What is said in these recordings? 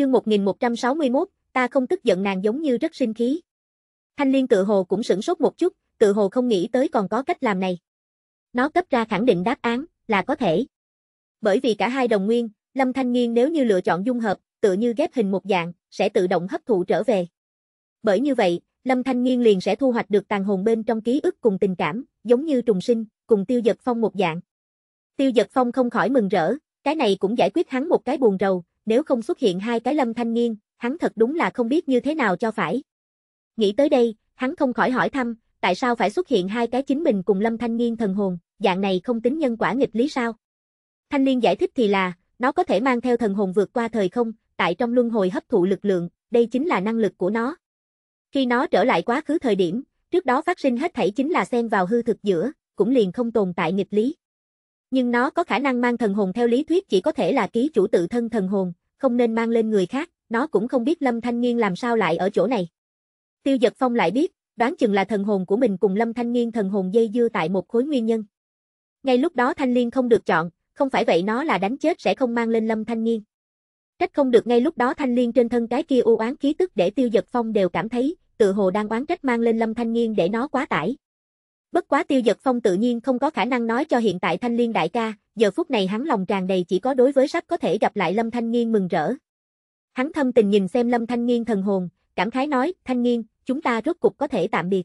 Chương 1161, ta không tức giận nàng giống như rất sinh khí. Thanh Liên tự hồ cũng sửng sốt một chút, tự hồ không nghĩ tới còn có cách làm này. Nó cấp ra khẳng định đáp án, là có thể. Bởi vì cả hai đồng nguyên, Lâm Thanh Nghiên nếu như lựa chọn dung hợp, tự như ghép hình một dạng, sẽ tự động hấp thụ trở về. Bởi như vậy, Lâm Thanh Nghiên liền sẽ thu hoạch được tàn hồn bên trong ký ức cùng tình cảm, giống như trùng sinh, cùng Tiêu giật Phong một dạng. Tiêu giật Phong không khỏi mừng rỡ, cái này cũng giải quyết hắn một cái buồn rầu, nếu không xuất hiện hai cái lâm thanh niên, hắn thật đúng là không biết như thế nào cho phải. Nghĩ tới đây, hắn không khỏi hỏi thăm, tại sao phải xuất hiện hai cái chính mình cùng lâm thanh niên thần hồn, dạng này không tính nhân quả nghịch lý sao? Thanh niên giải thích thì là, nó có thể mang theo thần hồn vượt qua thời không, tại trong luân hồi hấp thụ lực lượng, đây chính là năng lực của nó. Khi nó trở lại quá khứ thời điểm, trước đó phát sinh hết thảy chính là xen vào hư thực giữa, cũng liền không tồn tại nghịch lý. Nhưng nó có khả năng mang thần hồn theo lý thuyết chỉ có thể là ký chủ tự thân thần hồn, không nên mang lên người khác, nó cũng không biết Lâm Thanh Nghiên làm sao lại ở chỗ này. Tiêu Dật Phong lại biết, đoán chừng là thần hồn của mình cùng Lâm Thanh Nghiên thần hồn dây dưa tại một khối nguyên nhân. Ngay lúc đó Thanh Liên không được chọn, không phải vậy nó là đánh chết sẽ không mang lên Lâm Thanh Nghiên. Trách không được ngay lúc đó Thanh Liên trên thân cái kia u oán khí tức để Tiêu Dật Phong đều cảm thấy, tự hồ đang oán trách mang lên Lâm Thanh Nghiên để nó quá tải, Bất quá tiêu giật phong tự nhiên không có khả năng nói cho hiện tại thanh liên đại ca, giờ phút này hắn lòng tràn đầy chỉ có đối với sắp có thể gặp lại Lâm Thanh Nghiên mừng rỡ. Hắn thâm tình nhìn xem Lâm Thanh Nghiên thần hồn, cảm khái nói, Thanh Nghiên, chúng ta rốt cục có thể tạm biệt.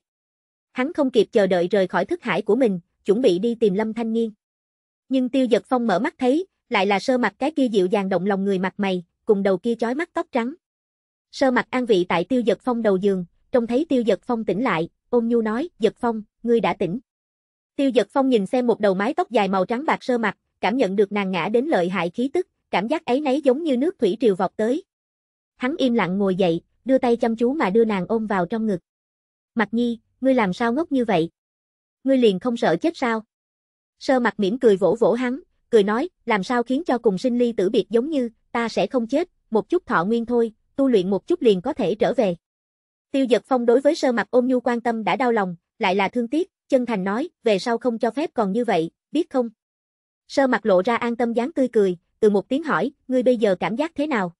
Hắn không kịp chờ đợi rời khỏi thức hải của mình, chuẩn bị đi tìm Lâm Thanh Nghiên. Nhưng tiêu giật phong mở mắt thấy, lại là sơ mặt cái kia dịu dàng động lòng người mặt mày, cùng đầu kia chói mắt tóc trắng. Sơ mặt an vị tại tiêu giật phong đầu giường, trông thấy tiêu giật phong tỉnh lại, ôm nhu nói, Giật Phong, ngươi đã tỉnh. Tiêu Giật Phong nhìn xem một đầu mái tóc dài màu trắng bạc sơ mặt, cảm nhận được nàng ngã đến lợi hại khí tức, cảm giác ấy nấy giống như nước thủy triều vọt tới. Hắn im lặng ngồi dậy, đưa tay chăm chú mà đưa nàng ôm vào trong ngực. Mặt nhi, ngươi làm sao ngốc như vậy? Ngươi liền không sợ chết sao? Sơ mặt mỉm cười vỗ vỗ hắn, cười nói, làm sao khiến cho cùng sinh ly tử biệt giống như, ta sẽ không chết, một chút thọ nguyên thôi, tu luyện một chút liền có thể trở về. Tiêu Dật Phong đối với Sơ Mặc Ôn Nhu quan tâm đã đau lòng, lại là thương tiếc, chân thành nói, về sau không cho phép còn như vậy, biết không? Sơ Mặc lộ ra an tâm dáng tươi cười, từ một tiếng hỏi, ngươi bây giờ cảm giác thế nào?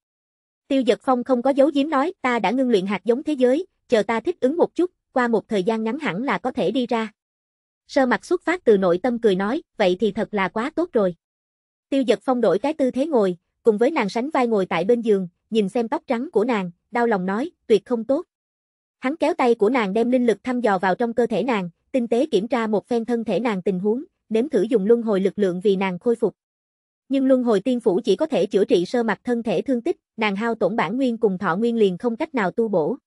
Tiêu Dật Phong không có giấu giếm nói, ta đã ngưng luyện hạt giống thế giới, chờ ta thích ứng một chút, qua một thời gian ngắn hẳn là có thể đi ra. Sơ Mặc xuất phát từ nội tâm cười nói, vậy thì thật là quá tốt rồi. Tiêu Dật Phong đổi cái tư thế ngồi, cùng với nàng sánh vai ngồi tại bên giường, nhìn xem tóc trắng của nàng, đau lòng nói, tuyệt không tốt. Hắn kéo tay của nàng đem linh lực thăm dò vào trong cơ thể nàng, tinh tế kiểm tra một phen thân thể nàng tình huống, nếm thử dùng luân hồi lực lượng vì nàng khôi phục. Nhưng luân hồi tiên phủ chỉ có thể chữa trị sơ mặt thân thể thương tích, nàng hao tổn bản nguyên cùng thọ nguyên liền không cách nào tu bổ.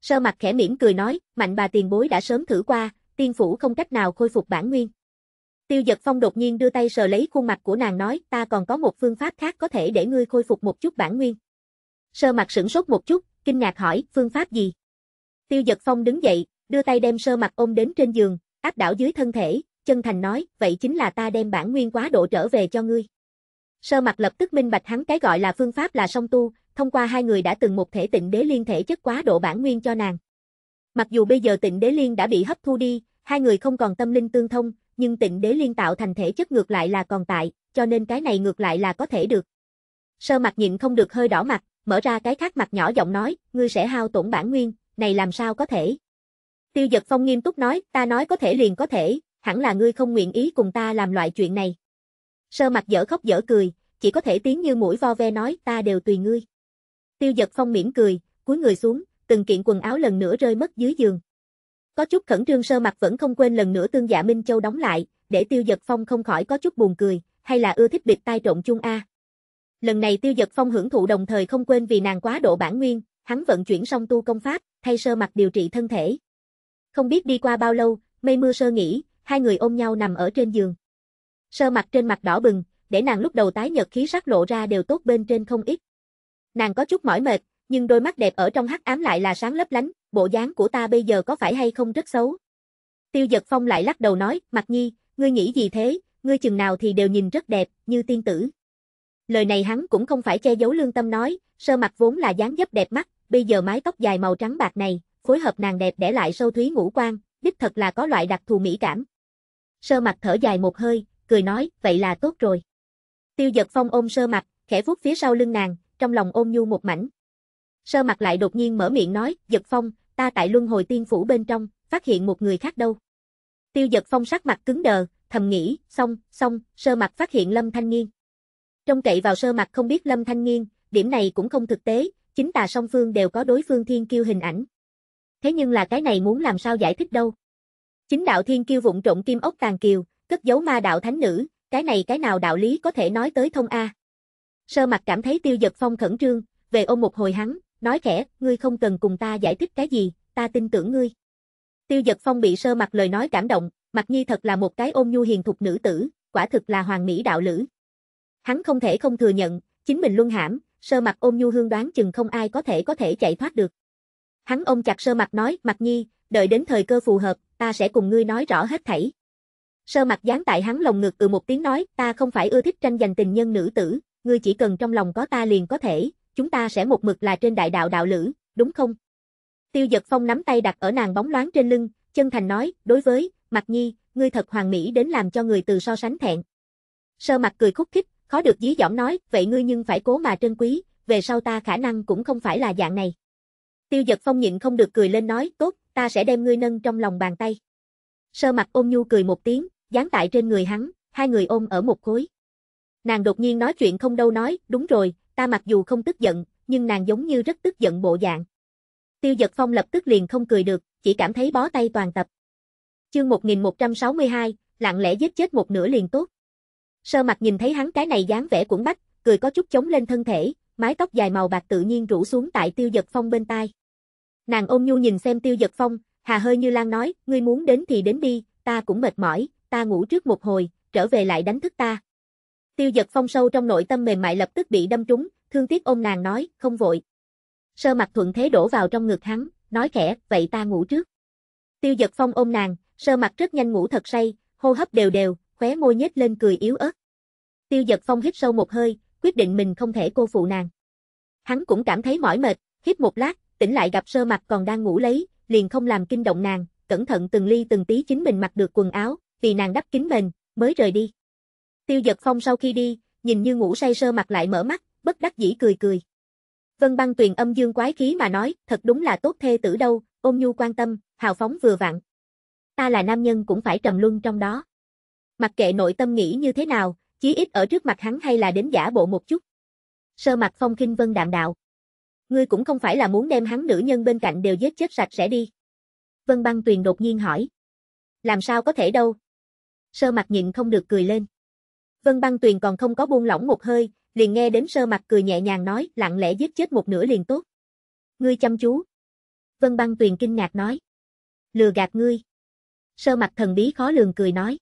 Sơ mặt khẽ mỉm cười nói, mạnh bà tiền bối đã sớm thử qua, tiên phủ không cách nào khôi phục bản nguyên. Tiêu giật phong đột nhiên đưa tay sờ lấy khuôn mặt của nàng nói, ta còn có một phương pháp khác có thể để ngươi khôi phục một chút bản nguyên. Sơ mặt sửng sốt một chút, kinh ngạc hỏi, phương pháp gì? Tiêu giật phong đứng dậy, đưa tay đem sơ mặt ôm đến trên giường, áp đảo dưới thân thể, chân thành nói, vậy chính là ta đem bản nguyên quá độ trở về cho ngươi. Sơ mặt lập tức minh bạch hắn cái gọi là phương pháp là song tu, thông qua hai người đã từng một thể tịnh đế liên thể chất quá độ bản nguyên cho nàng. Mặc dù bây giờ tịnh đế liên đã bị hấp thu đi, hai người không còn tâm linh tương thông, nhưng tịnh đế liên tạo thành thể chất ngược lại là còn tại, cho nên cái này ngược lại là có thể được. Sơ mặt nhịn không được hơi đỏ mặt, mở ra cái khác mặt nhỏ giọng nói, ngươi sẽ hao tổn bản nguyên, này làm sao có thể? Tiêu giật phong nghiêm túc nói, ta nói có thể liền có thể, hẳn là ngươi không nguyện ý cùng ta làm loại chuyện này. Sơ mặt dở khóc dở cười, chỉ có thể tiếng như mũi vo ve nói ta đều tùy ngươi. Tiêu giật phong mỉm cười, cúi người xuống, từng kiện quần áo lần nữa rơi mất dưới giường. Có chút khẩn trương sơ mặt vẫn không quên lần nữa tương giả dạ Minh Châu đóng lại, để tiêu giật phong không khỏi có chút buồn cười, hay là ưa thích bịt tai trộn chung a. Lần này tiêu giật phong hưởng thụ đồng thời không quên vì nàng quá độ bản nguyên, hắn vận chuyển xong tu công pháp, thay sơ mặt điều trị thân thể. Không biết đi qua bao lâu, mây mưa sơ nghỉ, hai người ôm nhau nằm ở trên giường. Sơ mặt trên mặt đỏ bừng, để nàng lúc đầu tái nhật khí sắc lộ ra đều tốt bên trên không ít. Nàng có chút mỏi mệt, nhưng đôi mắt đẹp ở trong hắc ám lại là sáng lấp lánh, bộ dáng của ta bây giờ có phải hay không rất xấu. Tiêu giật phong lại lắc đầu nói, mặt nhi, ngươi nghĩ gì thế, ngươi chừng nào thì đều nhìn rất đẹp, như tiên tử. Lời này hắn cũng không phải che giấu lương tâm nói, sơ mặt vốn là dáng dấp đẹp mắt, bây giờ mái tóc dài màu trắng bạc này, phối hợp nàng đẹp để lại sâu thúy ngũ quan, đích thật là có loại đặc thù mỹ cảm. Sơ mặt thở dài một hơi, cười nói, vậy là tốt rồi. Tiêu giật phong ôm sơ mặt, khẽ vuốt phía sau lưng nàng, trong lòng ôm nhu một mảnh. Sơ mặt lại đột nhiên mở miệng nói, giật phong, ta tại luân hồi tiên phủ bên trong, phát hiện một người khác đâu. Tiêu giật phong sắc mặt cứng đờ, thầm nghĩ, xong, xong, sơ mặt phát hiện lâm thanh nghiên. Trông cậy vào sơ mặt không biết Lâm Thanh Nghiên, điểm này cũng không thực tế, chính tà song phương đều có đối phương thiên kiêu hình ảnh. Thế nhưng là cái này muốn làm sao giải thích đâu. Chính đạo thiên kiêu vụng trộn kim ốc tàn kiều, cất giấu ma đạo thánh nữ, cái này cái nào đạo lý có thể nói tới thông A. Sơ mặt cảm thấy tiêu giật phong khẩn trương, về ôm một hồi hắn, nói khẽ, ngươi không cần cùng ta giải thích cái gì, ta tin tưởng ngươi. Tiêu giật phong bị sơ mặt lời nói cảm động, mặt nhi thật là một cái ôm nhu hiền thục nữ tử, quả thực là hoàng mỹ đạo lữ. Hắn không thể không thừa nhận, chính mình luân hãm, sơ mặt ôm nhu hương đoán chừng không ai có thể có thể chạy thoát được. Hắn ôm chặt sơ mặt nói, mặt nhi, đợi đến thời cơ phù hợp, ta sẽ cùng ngươi nói rõ hết thảy. Sơ mặt dán tại hắn lồng ngực ừ một tiếng nói, ta không phải ưa thích tranh giành tình nhân nữ tử, ngươi chỉ cần trong lòng có ta liền có thể, chúng ta sẽ một mực là trên đại đạo đạo lữ, đúng không? Tiêu giật phong nắm tay đặt ở nàng bóng loáng trên lưng, chân thành nói, đối với, mặt nhi, ngươi thật hoàng mỹ đến làm cho người từ so sánh thẹn. Sơ mặt cười khúc khích, Khó được dí dỏm nói, vậy ngươi nhưng phải cố mà trân quý, về sau ta khả năng cũng không phải là dạng này. Tiêu giật phong nhịn không được cười lên nói, tốt, ta sẽ đem ngươi nâng trong lòng bàn tay. Sơ mặt ôm nhu cười một tiếng, dán tại trên người hắn, hai người ôm ở một khối. Nàng đột nhiên nói chuyện không đâu nói, đúng rồi, ta mặc dù không tức giận, nhưng nàng giống như rất tức giận bộ dạng. Tiêu giật phong lập tức liền không cười được, chỉ cảm thấy bó tay toàn tập. Chương 1162, lặng lẽ giết chết một nửa liền tốt. Sơ mặt nhìn thấy hắn cái này dáng vẻ cuộn bách, cười có chút chống lên thân thể, mái tóc dài màu bạc tự nhiên rủ xuống tại tiêu giật phong bên tai. Nàng ôm nhu nhìn xem tiêu giật phong, hà hơi như lan nói, ngươi muốn đến thì đến đi, ta cũng mệt mỏi, ta ngủ trước một hồi, trở về lại đánh thức ta. Tiêu giật phong sâu trong nội tâm mềm mại lập tức bị đâm trúng, thương tiếc ôm nàng nói, không vội. Sơ mặt thuận thế đổ vào trong ngực hắn, nói khẽ, vậy ta ngủ trước. Tiêu giật phong ôm nàng, sơ mặt rất nhanh ngủ thật say, hô hấp đều đều, khóe môi nhếch lên cười yếu ớt. Tiêu giật phong hít sâu một hơi, quyết định mình không thể cô phụ nàng. Hắn cũng cảm thấy mỏi mệt, hít một lát, tỉnh lại gặp sơ mặt còn đang ngủ lấy, liền không làm kinh động nàng, cẩn thận từng ly từng tí chính mình mặc được quần áo, vì nàng đắp kín mình, mới rời đi. Tiêu giật phong sau khi đi, nhìn như ngủ say sơ mặt lại mở mắt, bất đắc dĩ cười cười. Vân băng tuyền âm dương quái khí mà nói, thật đúng là tốt thê tử đâu, ôm nhu quan tâm, hào phóng vừa vặn. Ta là nam nhân cũng phải trầm luân trong đó. Mặc kệ nội tâm nghĩ như thế nào, chí ít ở trước mặt hắn hay là đến giả bộ một chút. Sơ mặt phong kinh vân đạm đạo. Ngươi cũng không phải là muốn đem hắn nữ nhân bên cạnh đều giết chết sạch sẽ đi. Vân băng tuyền đột nhiên hỏi. Làm sao có thể đâu? Sơ mặt nhịn không được cười lên. Vân băng tuyền còn không có buông lỏng một hơi, liền nghe đến sơ mặt cười nhẹ nhàng nói lặng lẽ giết chết một nửa liền tốt. Ngươi chăm chú. Vân băng tuyền kinh ngạc nói. Lừa gạt ngươi. Sơ mặt thần bí khó lường cười nói.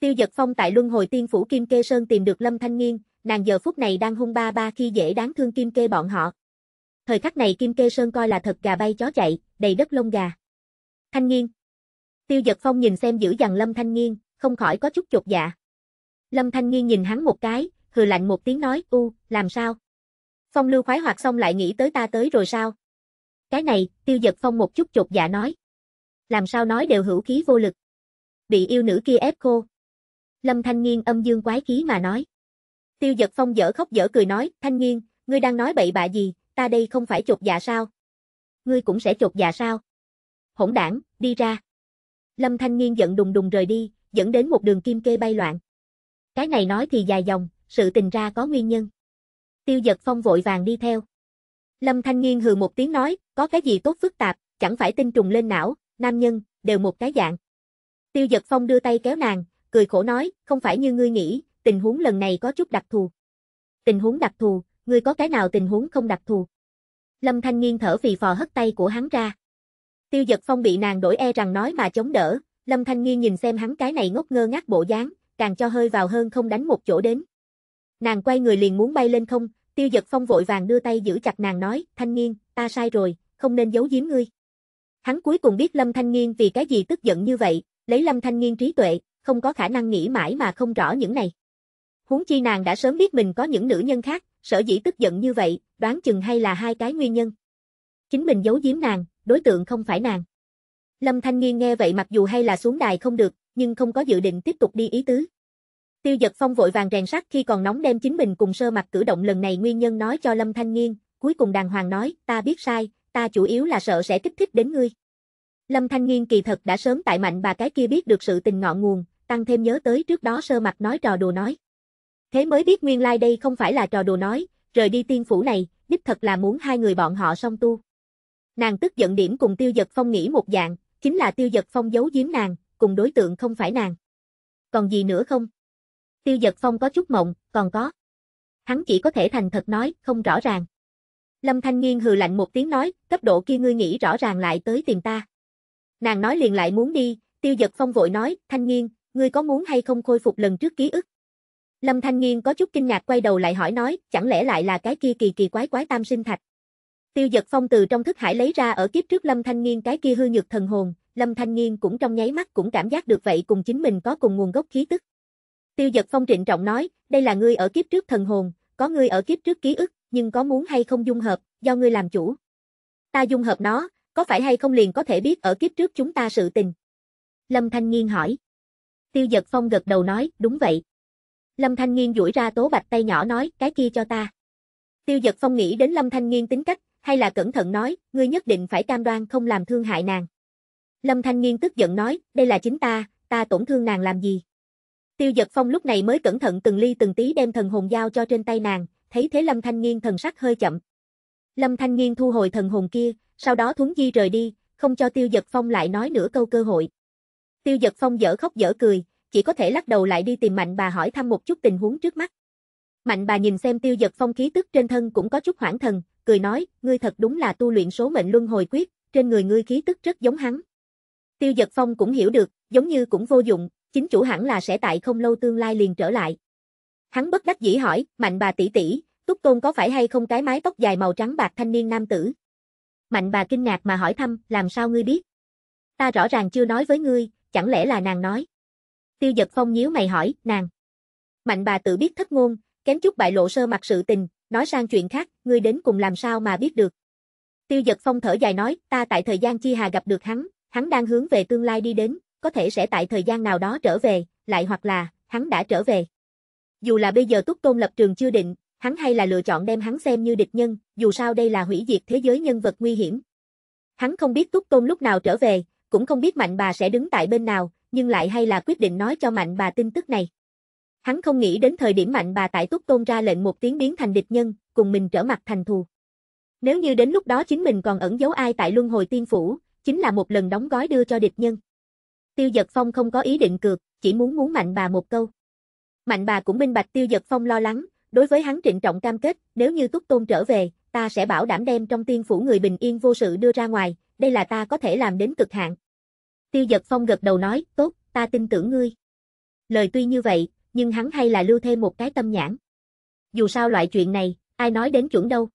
Tiêu giật phong tại luân hồi tiên phủ Kim Kê Sơn tìm được Lâm Thanh Nghiên, nàng giờ phút này đang hung ba ba khi dễ đáng thương Kim Kê bọn họ. Thời khắc này Kim Kê Sơn coi là thật gà bay chó chạy, đầy đất lông gà. Thanh Nghiên. Tiêu giật phong nhìn xem giữ dằn Lâm Thanh Nghiên, không khỏi có chút chột dạ. Lâm Thanh Nghiên nhìn hắn một cái, hừ lạnh một tiếng nói, u, làm sao? Phong lưu khoái hoạt xong lại nghĩ tới ta tới rồi sao? Cái này, tiêu giật phong một chút chột dạ nói. Làm sao nói đều hữu khí vô lực. Bị yêu nữ kia ép khô. Lâm Thanh Nghiên âm dương quái khí mà nói. Tiêu giật phong dở khóc dở cười nói, Thanh Nghiên, ngươi đang nói bậy bạ gì, ta đây không phải chột dạ sao? Ngươi cũng sẽ chột dạ sao? Hỗn đảng, đi ra. Lâm Thanh Nghiên giận đùng đùng rời đi, dẫn đến một đường kim kê bay loạn. Cái này nói thì dài dòng, sự tình ra có nguyên nhân. Tiêu giật phong vội vàng đi theo. Lâm Thanh Nghiên hừ một tiếng nói, có cái gì tốt phức tạp, chẳng phải tinh trùng lên não, nam nhân, đều một cái dạng. Tiêu giật phong đưa tay kéo nàng, cười khổ nói, không phải như ngươi nghĩ, tình huống lần này có chút đặc thù. Tình huống đặc thù, ngươi có cái nào tình huống không đặc thù? Lâm Thanh Nghiên thở phì phò hất tay của hắn ra. Tiêu giật phong bị nàng đổi e rằng nói mà chống đỡ, Lâm Thanh Nghiên nhìn xem hắn cái này ngốc ngơ ngác bộ dáng, càng cho hơi vào hơn không đánh một chỗ đến. Nàng quay người liền muốn bay lên không, tiêu giật phong vội vàng đưa tay giữ chặt nàng nói, Thanh Nghiên, ta sai rồi, không nên giấu giếm ngươi. Hắn cuối cùng biết Lâm Thanh Nghiên vì cái gì tức giận như vậy, lấy Lâm Thanh Nghiên trí tuệ, không có khả năng nghĩ mãi mà không rõ những này. Huống chi nàng đã sớm biết mình có những nữ nhân khác, sở dĩ tức giận như vậy, đoán chừng hay là hai cái nguyên nhân. Chính mình giấu giếm nàng, đối tượng không phải nàng. Lâm Thanh Nghiên nghe vậy mặc dù hay là xuống đài không được, nhưng không có dự định tiếp tục đi ý tứ. Tiêu giật phong vội vàng rèn sắt khi còn nóng đem chính mình cùng sơ mặt cử động lần này nguyên nhân nói cho Lâm Thanh Nghiên, cuối cùng đàng hoàng nói, ta biết sai, ta chủ yếu là sợ sẽ kích thích đến ngươi. Lâm Thanh Nghiên kỳ thật đã sớm tại mạnh bà cái kia biết được sự tình ngọn nguồn, tăng thêm nhớ tới trước đó sơ mặt nói trò đùa nói. Thế mới biết nguyên lai like đây không phải là trò đùa nói, rời đi tiên phủ này, đích thật là muốn hai người bọn họ song tu. Nàng tức giận điểm cùng tiêu giật phong nghĩ một dạng, chính là tiêu giật phong giấu giếm nàng, cùng đối tượng không phải nàng. Còn gì nữa không? Tiêu giật phong có chút mộng, còn có. Hắn chỉ có thể thành thật nói, không rõ ràng. Lâm Thanh Nghiên hừ lạnh một tiếng nói, cấp độ kia ngươi nghĩ rõ ràng lại tới tìm ta. Nàng nói liền lại muốn đi, tiêu giật phong vội nói, Thanh Nghiên, ngươi có muốn hay không khôi phục lần trước ký ức? Lâm Thanh Nghiên có chút kinh ngạc quay đầu lại hỏi nói, chẳng lẽ lại là cái kia kỳ kỳ quái quái tam sinh thạch? Tiêu giật phong từ trong thức hải lấy ra ở kiếp trước Lâm Thanh Nghiên cái kia hư nhược thần hồn, Lâm Thanh Nghiên cũng trong nháy mắt cũng cảm giác được vậy cùng chính mình có cùng nguồn gốc khí tức. Tiêu giật phong trịnh trọng nói, đây là ngươi ở kiếp trước thần hồn, có ngươi ở kiếp trước ký ức, nhưng có muốn hay không dung hợp, do ngươi làm chủ. Ta dung hợp nó, có phải hay không liền có thể biết ở kiếp trước chúng ta sự tình? Lâm Thanh Nghiên hỏi. Tiêu giật phong gật đầu nói, đúng vậy. Lâm Thanh Nghiên duỗi ra tố bạch tay nhỏ nói, cái kia cho ta. Tiêu giật phong nghĩ đến Lâm Thanh Nghiên tính cách, hay là cẩn thận nói, ngươi nhất định phải cam đoan không làm thương hại nàng. Lâm Thanh Nghiên tức giận nói, đây là chính ta, ta tổn thương nàng làm gì. Tiêu giật phong lúc này mới cẩn thận từng ly từng tí đem thần hồn giao cho trên tay nàng, thấy thế Lâm Thanh Nghiên thần sắc hơi chậm. Lâm Thanh Nghiên thu hồi thần hồn kia, sau đó thuấn di rời đi, không cho tiêu giật phong lại nói nửa câu cơ hội. Tiêu giật phong dở khóc dở cười, chỉ có thể lắc đầu lại đi tìm mạnh bà hỏi thăm một chút tình huống trước mắt. Mạnh bà nhìn xem tiêu giật phong khí tức trên thân cũng có chút hoảng thần, cười nói, ngươi thật đúng là tu luyện số mệnh luân hồi quyết, trên người ngươi khí tức rất giống hắn. Tiêu giật phong cũng hiểu được, giống như cũng vô dụng, chính chủ hẳn là sẽ tại không lâu tương lai liền trở lại. Hắn bất đắc dĩ hỏi, mạnh bà tỷ tỷ, túc tôn có phải hay không cái mái tóc dài màu trắng bạc thanh niên nam tử? Mạnh bà kinh ngạc mà hỏi thăm, làm sao ngươi biết? Ta rõ ràng chưa nói với ngươi, chẳng lẽ là nàng nói. Tiêu giật phong nhíu mày hỏi, nàng. Mạnh bà tự biết thất ngôn, kém chút bại lộ sơ mặt sự tình, nói sang chuyện khác, ngươi đến cùng làm sao mà biết được. Tiêu giật phong thở dài nói, ta tại thời gian chi hà gặp được hắn, hắn đang hướng về tương lai đi đến, có thể sẽ tại thời gian nào đó trở về, lại hoặc là, hắn đã trở về. Dù là bây giờ túc tôn lập trường chưa định, hắn hay là lựa chọn đem hắn xem như địch nhân, dù sao đây là hủy diệt thế giới nhân vật nguy hiểm. Hắn không biết Túc Tôn lúc nào trở về, cũng không biết mạnh bà sẽ đứng tại bên nào, nhưng lại hay là quyết định nói cho mạnh bà tin tức này. Hắn không nghĩ đến thời điểm mạnh bà tại túc tôn ra lệnh một tiếng biến thành địch nhân, cùng mình trở mặt thành thù. Nếu như đến lúc đó chính mình còn ẩn giấu ai tại luân hồi tiên phủ, chính là một lần đóng gói đưa cho địch nhân. Tiêu Dật Phong không có ý định cược, chỉ muốn muốn mạnh bà một câu. Mạnh bà cũng minh bạch Tiêu Dật Phong lo lắng, đối với hắn trịnh trọng cam kết, nếu như Túc Tôn trở về, ta sẽ bảo đảm đem trong tiên phủ người bình yên vô sự đưa ra ngoài, đây là ta có thể làm đến cực hạn. Tiêu giật phong gật đầu nói, tốt, ta tin tưởng ngươi. Lời tuy như vậy, nhưng hắn hay là lưu thêm một cái tâm nhãn. Dù sao loại chuyện này, ai nói đến chuẩn đâu.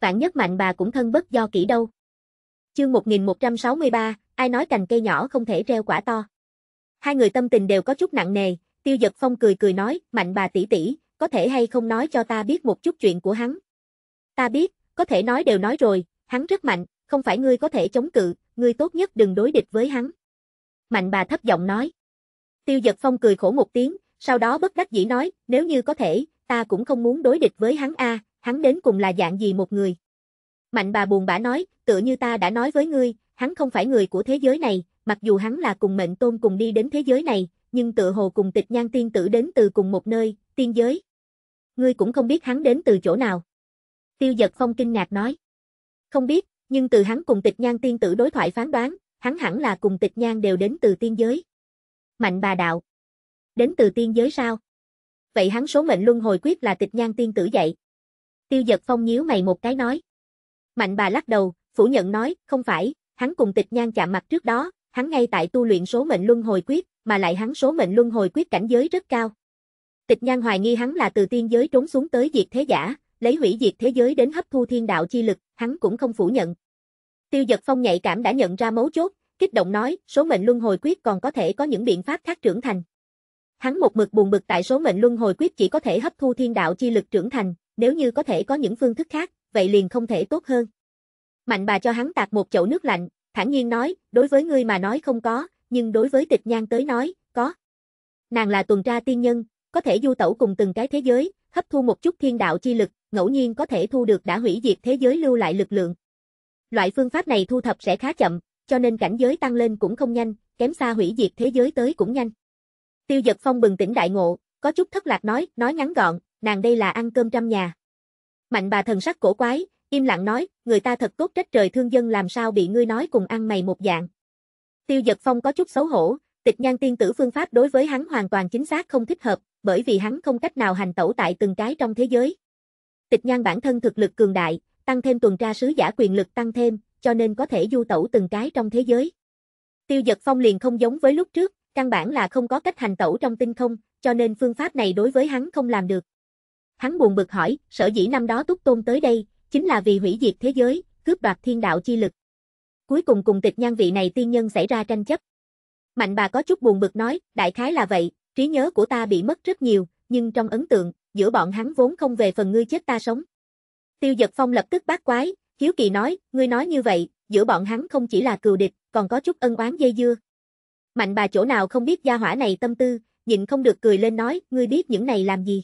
Vạn nhất mạnh bà cũng thân bất do kỹ đâu. Chương 1163, ai nói cành cây nhỏ không thể treo quả to. Hai người tâm tình đều có chút nặng nề, tiêu giật phong cười cười nói, mạnh bà tỷ tỷ, có thể hay không nói cho ta biết một chút chuyện của hắn. Ta biết, có thể nói đều nói rồi, hắn rất mạnh không phải ngươi có thể chống cự, ngươi tốt nhất đừng đối địch với hắn. Mạnh bà thấp giọng nói. Tiêu giật phong cười khổ một tiếng, sau đó bất đắc dĩ nói, nếu như có thể, ta cũng không muốn đối địch với hắn a, hắn đến cùng là dạng gì một người. Mạnh bà buồn bã nói, tựa như ta đã nói với ngươi, hắn không phải người của thế giới này, mặc dù hắn là cùng mệnh tôn cùng đi đến thế giới này, nhưng tựa hồ cùng tịch nhan tiên tử đến từ cùng một nơi, tiên giới. Ngươi cũng không biết hắn đến từ chỗ nào. Tiêu giật phong kinh ngạc nói. Không biết, nhưng từ hắn cùng tịch nhan tiên tử đối thoại phán đoán, hắn hẳn là cùng tịch nhan đều đến từ tiên giới. Mạnh bà đạo. Đến từ tiên giới sao? Vậy hắn số mệnh luân hồi quyết là tịch nhan tiên tử dạy. Tiêu giật phong nhíu mày một cái nói. Mạnh bà lắc đầu, phủ nhận nói, không phải, hắn cùng tịch nhan chạm mặt trước đó, hắn ngay tại tu luyện số mệnh luân hồi quyết, mà lại hắn số mệnh luân hồi quyết cảnh giới rất cao. Tịch Nhan hoài nghi hắn là từ tiên giới trốn xuống tới diệt thế giả, lấy hủy diệt thế giới đến hấp thu thiên đạo chi lực, hắn cũng không phủ nhận. Tiêu giật phong nhạy cảm đã nhận ra mấu chốt, kích động nói, số mệnh luân hồi quyết còn có thể có những biện pháp khác trưởng thành. Hắn một mực buồn bực tại số mệnh luân hồi quyết chỉ có thể hấp thu thiên đạo chi lực trưởng thành, nếu như có thể có những phương thức khác, vậy liền không thể tốt hơn. Mạnh bà cho hắn tạt một chậu nước lạnh, thản nhiên nói, đối với ngươi mà nói không có, nhưng đối với tịch nhan tới nói, có. Nàng là tuần tra tiên nhân, có thể du tẩu cùng từng cái thế giới, hấp thu một chút thiên đạo chi lực, ngẫu nhiên có thể thu được đã hủy diệt thế giới lưu lại lực lượng. Loại phương pháp này thu thập sẽ khá chậm, cho nên cảnh giới tăng lên cũng không nhanh, kém xa hủy diệt thế giới tới cũng nhanh. Tiêu giật phong bừng tỉnh đại ngộ, có chút thất lạc nói, nói ngắn gọn, nàng đây là ăn cơm trăm nhà. Mạnh bà thần sắc cổ quái, im lặng nói, người ta thật tốt trách trời thương dân làm sao bị ngươi nói cùng ăn mày một dạng. Tiêu giật phong có chút xấu hổ, tịch nhan tiên tử phương pháp đối với hắn hoàn toàn chính xác không thích hợp, bởi vì hắn không cách nào hành tẩu tại từng cái trong thế giới. Tịch Nhan bản thân thực lực cường đại, tăng thêm tuần tra sứ giả quyền lực tăng thêm, cho nên có thể du tẩu từng cái trong thế giới. Tiêu Dật Phong liền không giống với lúc trước, căn bản là không có cách hành tẩu trong tinh không, cho nên phương pháp này đối với hắn không làm được. Hắn buồn bực hỏi, sở dĩ năm đó Túc Tôn tới đây, chính là vì hủy diệt thế giới, cướp đoạt thiên đạo chi lực. Cuối cùng cùng tịch nhan vị này tiên nhân xảy ra tranh chấp. Mạnh bà có chút buồn bực nói, đại khái là vậy, trí nhớ của ta bị mất rất nhiều, nhưng trong ấn tượng, giữa bọn hắn vốn không về phần ngươi chết ta sống. Tiêu giật phong lập tức bác quái, hiếu kỳ nói, ngươi nói như vậy, giữa bọn hắn không chỉ là cừu địch, còn có chút ân oán dây dưa. Mạnh bà chỗ nào không biết gia hỏa này tâm tư, nhịn không được cười lên nói, ngươi biết những này làm gì.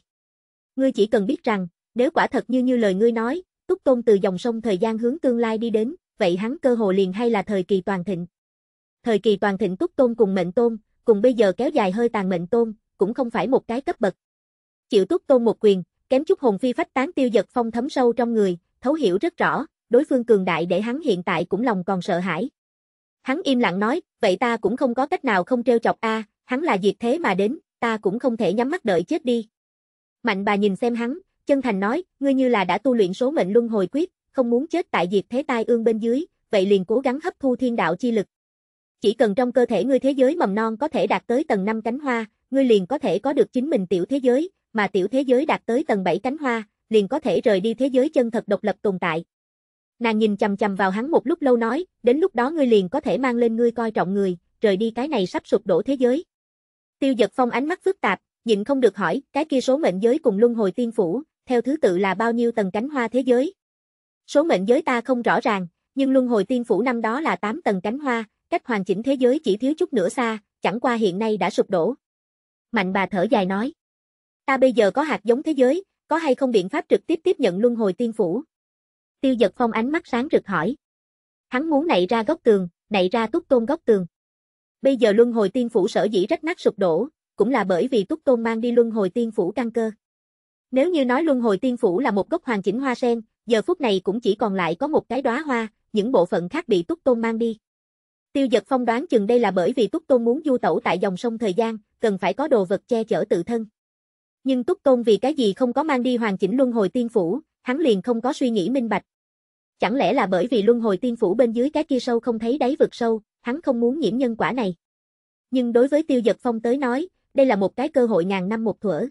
Ngươi chỉ cần biết rằng, nếu quả thật như như lời ngươi nói, túc tôn từ dòng sông thời gian hướng tương lai đi đến, vậy hắn cơ hồ liền hay là thời kỳ toàn thịnh. Thời kỳ toàn thịnh túc tôn cùng mệnh tôn, cùng bây giờ kéo dài hơi tàn mệnh tôn, cũng không phải một cái cấp bậc chịu túc tôn một quyền, kém chút hồn phi phách tán tiêu giật phong thấm sâu trong người, thấu hiểu rất rõ, đối phương cường đại để hắn hiện tại cũng lòng còn sợ hãi. Hắn im lặng nói, vậy ta cũng không có cách nào không treo chọc a, hắn là diệt thế mà đến, ta cũng không thể nhắm mắt đợi chết đi. Mạnh bà nhìn xem hắn, chân thành nói, ngươi như là đã tu luyện số mệnh luân hồi quyết, không muốn chết tại diệt thế tai ương bên dưới, vậy liền cố gắng hấp thu thiên đạo chi lực. Chỉ cần trong cơ thể ngươi thế giới mầm non có thể đạt tới tầng 5 cánh hoa, ngươi liền có thể có được chính mình tiểu thế giới, mà tiểu thế giới đạt tới tầng 7 cánh hoa, liền có thể rời đi thế giới chân thật độc lập tồn tại. Nàng nhìn chầm chầm vào hắn một lúc lâu nói, đến lúc đó ngươi liền có thể mang lên ngươi coi trọng người, rời đi cái này sắp sụp đổ thế giới. Tiêu giật phong ánh mắt phức tạp, nhịn không được hỏi, cái kia số mệnh giới cùng luân hồi tiên phủ, theo thứ tự là bao nhiêu tầng cánh hoa thế giới? Số mệnh giới ta không rõ ràng, nhưng luân hồi tiên phủ năm đó là 8 tầng cánh hoa, cách hoàn chỉnh thế giới chỉ thiếu chút nữa xa, chẳng qua hiện nay đã sụp đổ. Mạnh bà thở dài nói. Ta bây giờ có hạt giống thế giới, có hay không biện pháp trực tiếp tiếp nhận luân hồi tiên phủ? Tiêu giật phong ánh mắt sáng rực hỏi. Hắn muốn nảy ra góc tường, nảy ra túc tôn góc tường. Bây giờ luân hồi tiên phủ sở dĩ rách nát sụp đổ, cũng là bởi vì túc tôn mang đi luân hồi tiên phủ căn cơ. Nếu như nói luân hồi tiên phủ là một gốc hoàn chỉnh hoa sen, giờ phút này cũng chỉ còn lại có một cái đóa hoa, những bộ phận khác bị túc tôn mang đi. Tiêu giật phong đoán chừng đây là bởi vì túc tôn muốn du tẩu tại dòng sông thời gian, cần phải có đồ vật che chở tự thân. Nhưng Túc Tôn vì cái gì không có mang đi hoàn chỉnh luân hồi tiên phủ, hắn liền không có suy nghĩ minh bạch. Chẳng lẽ là bởi vì luân hồi tiên phủ bên dưới cái kia sâu không thấy đáy vực sâu, hắn không muốn nhiễm nhân quả này. Nhưng đối với Tiêu Dật Phong tới nói, đây là một cái cơ hội ngàn năm một thuở.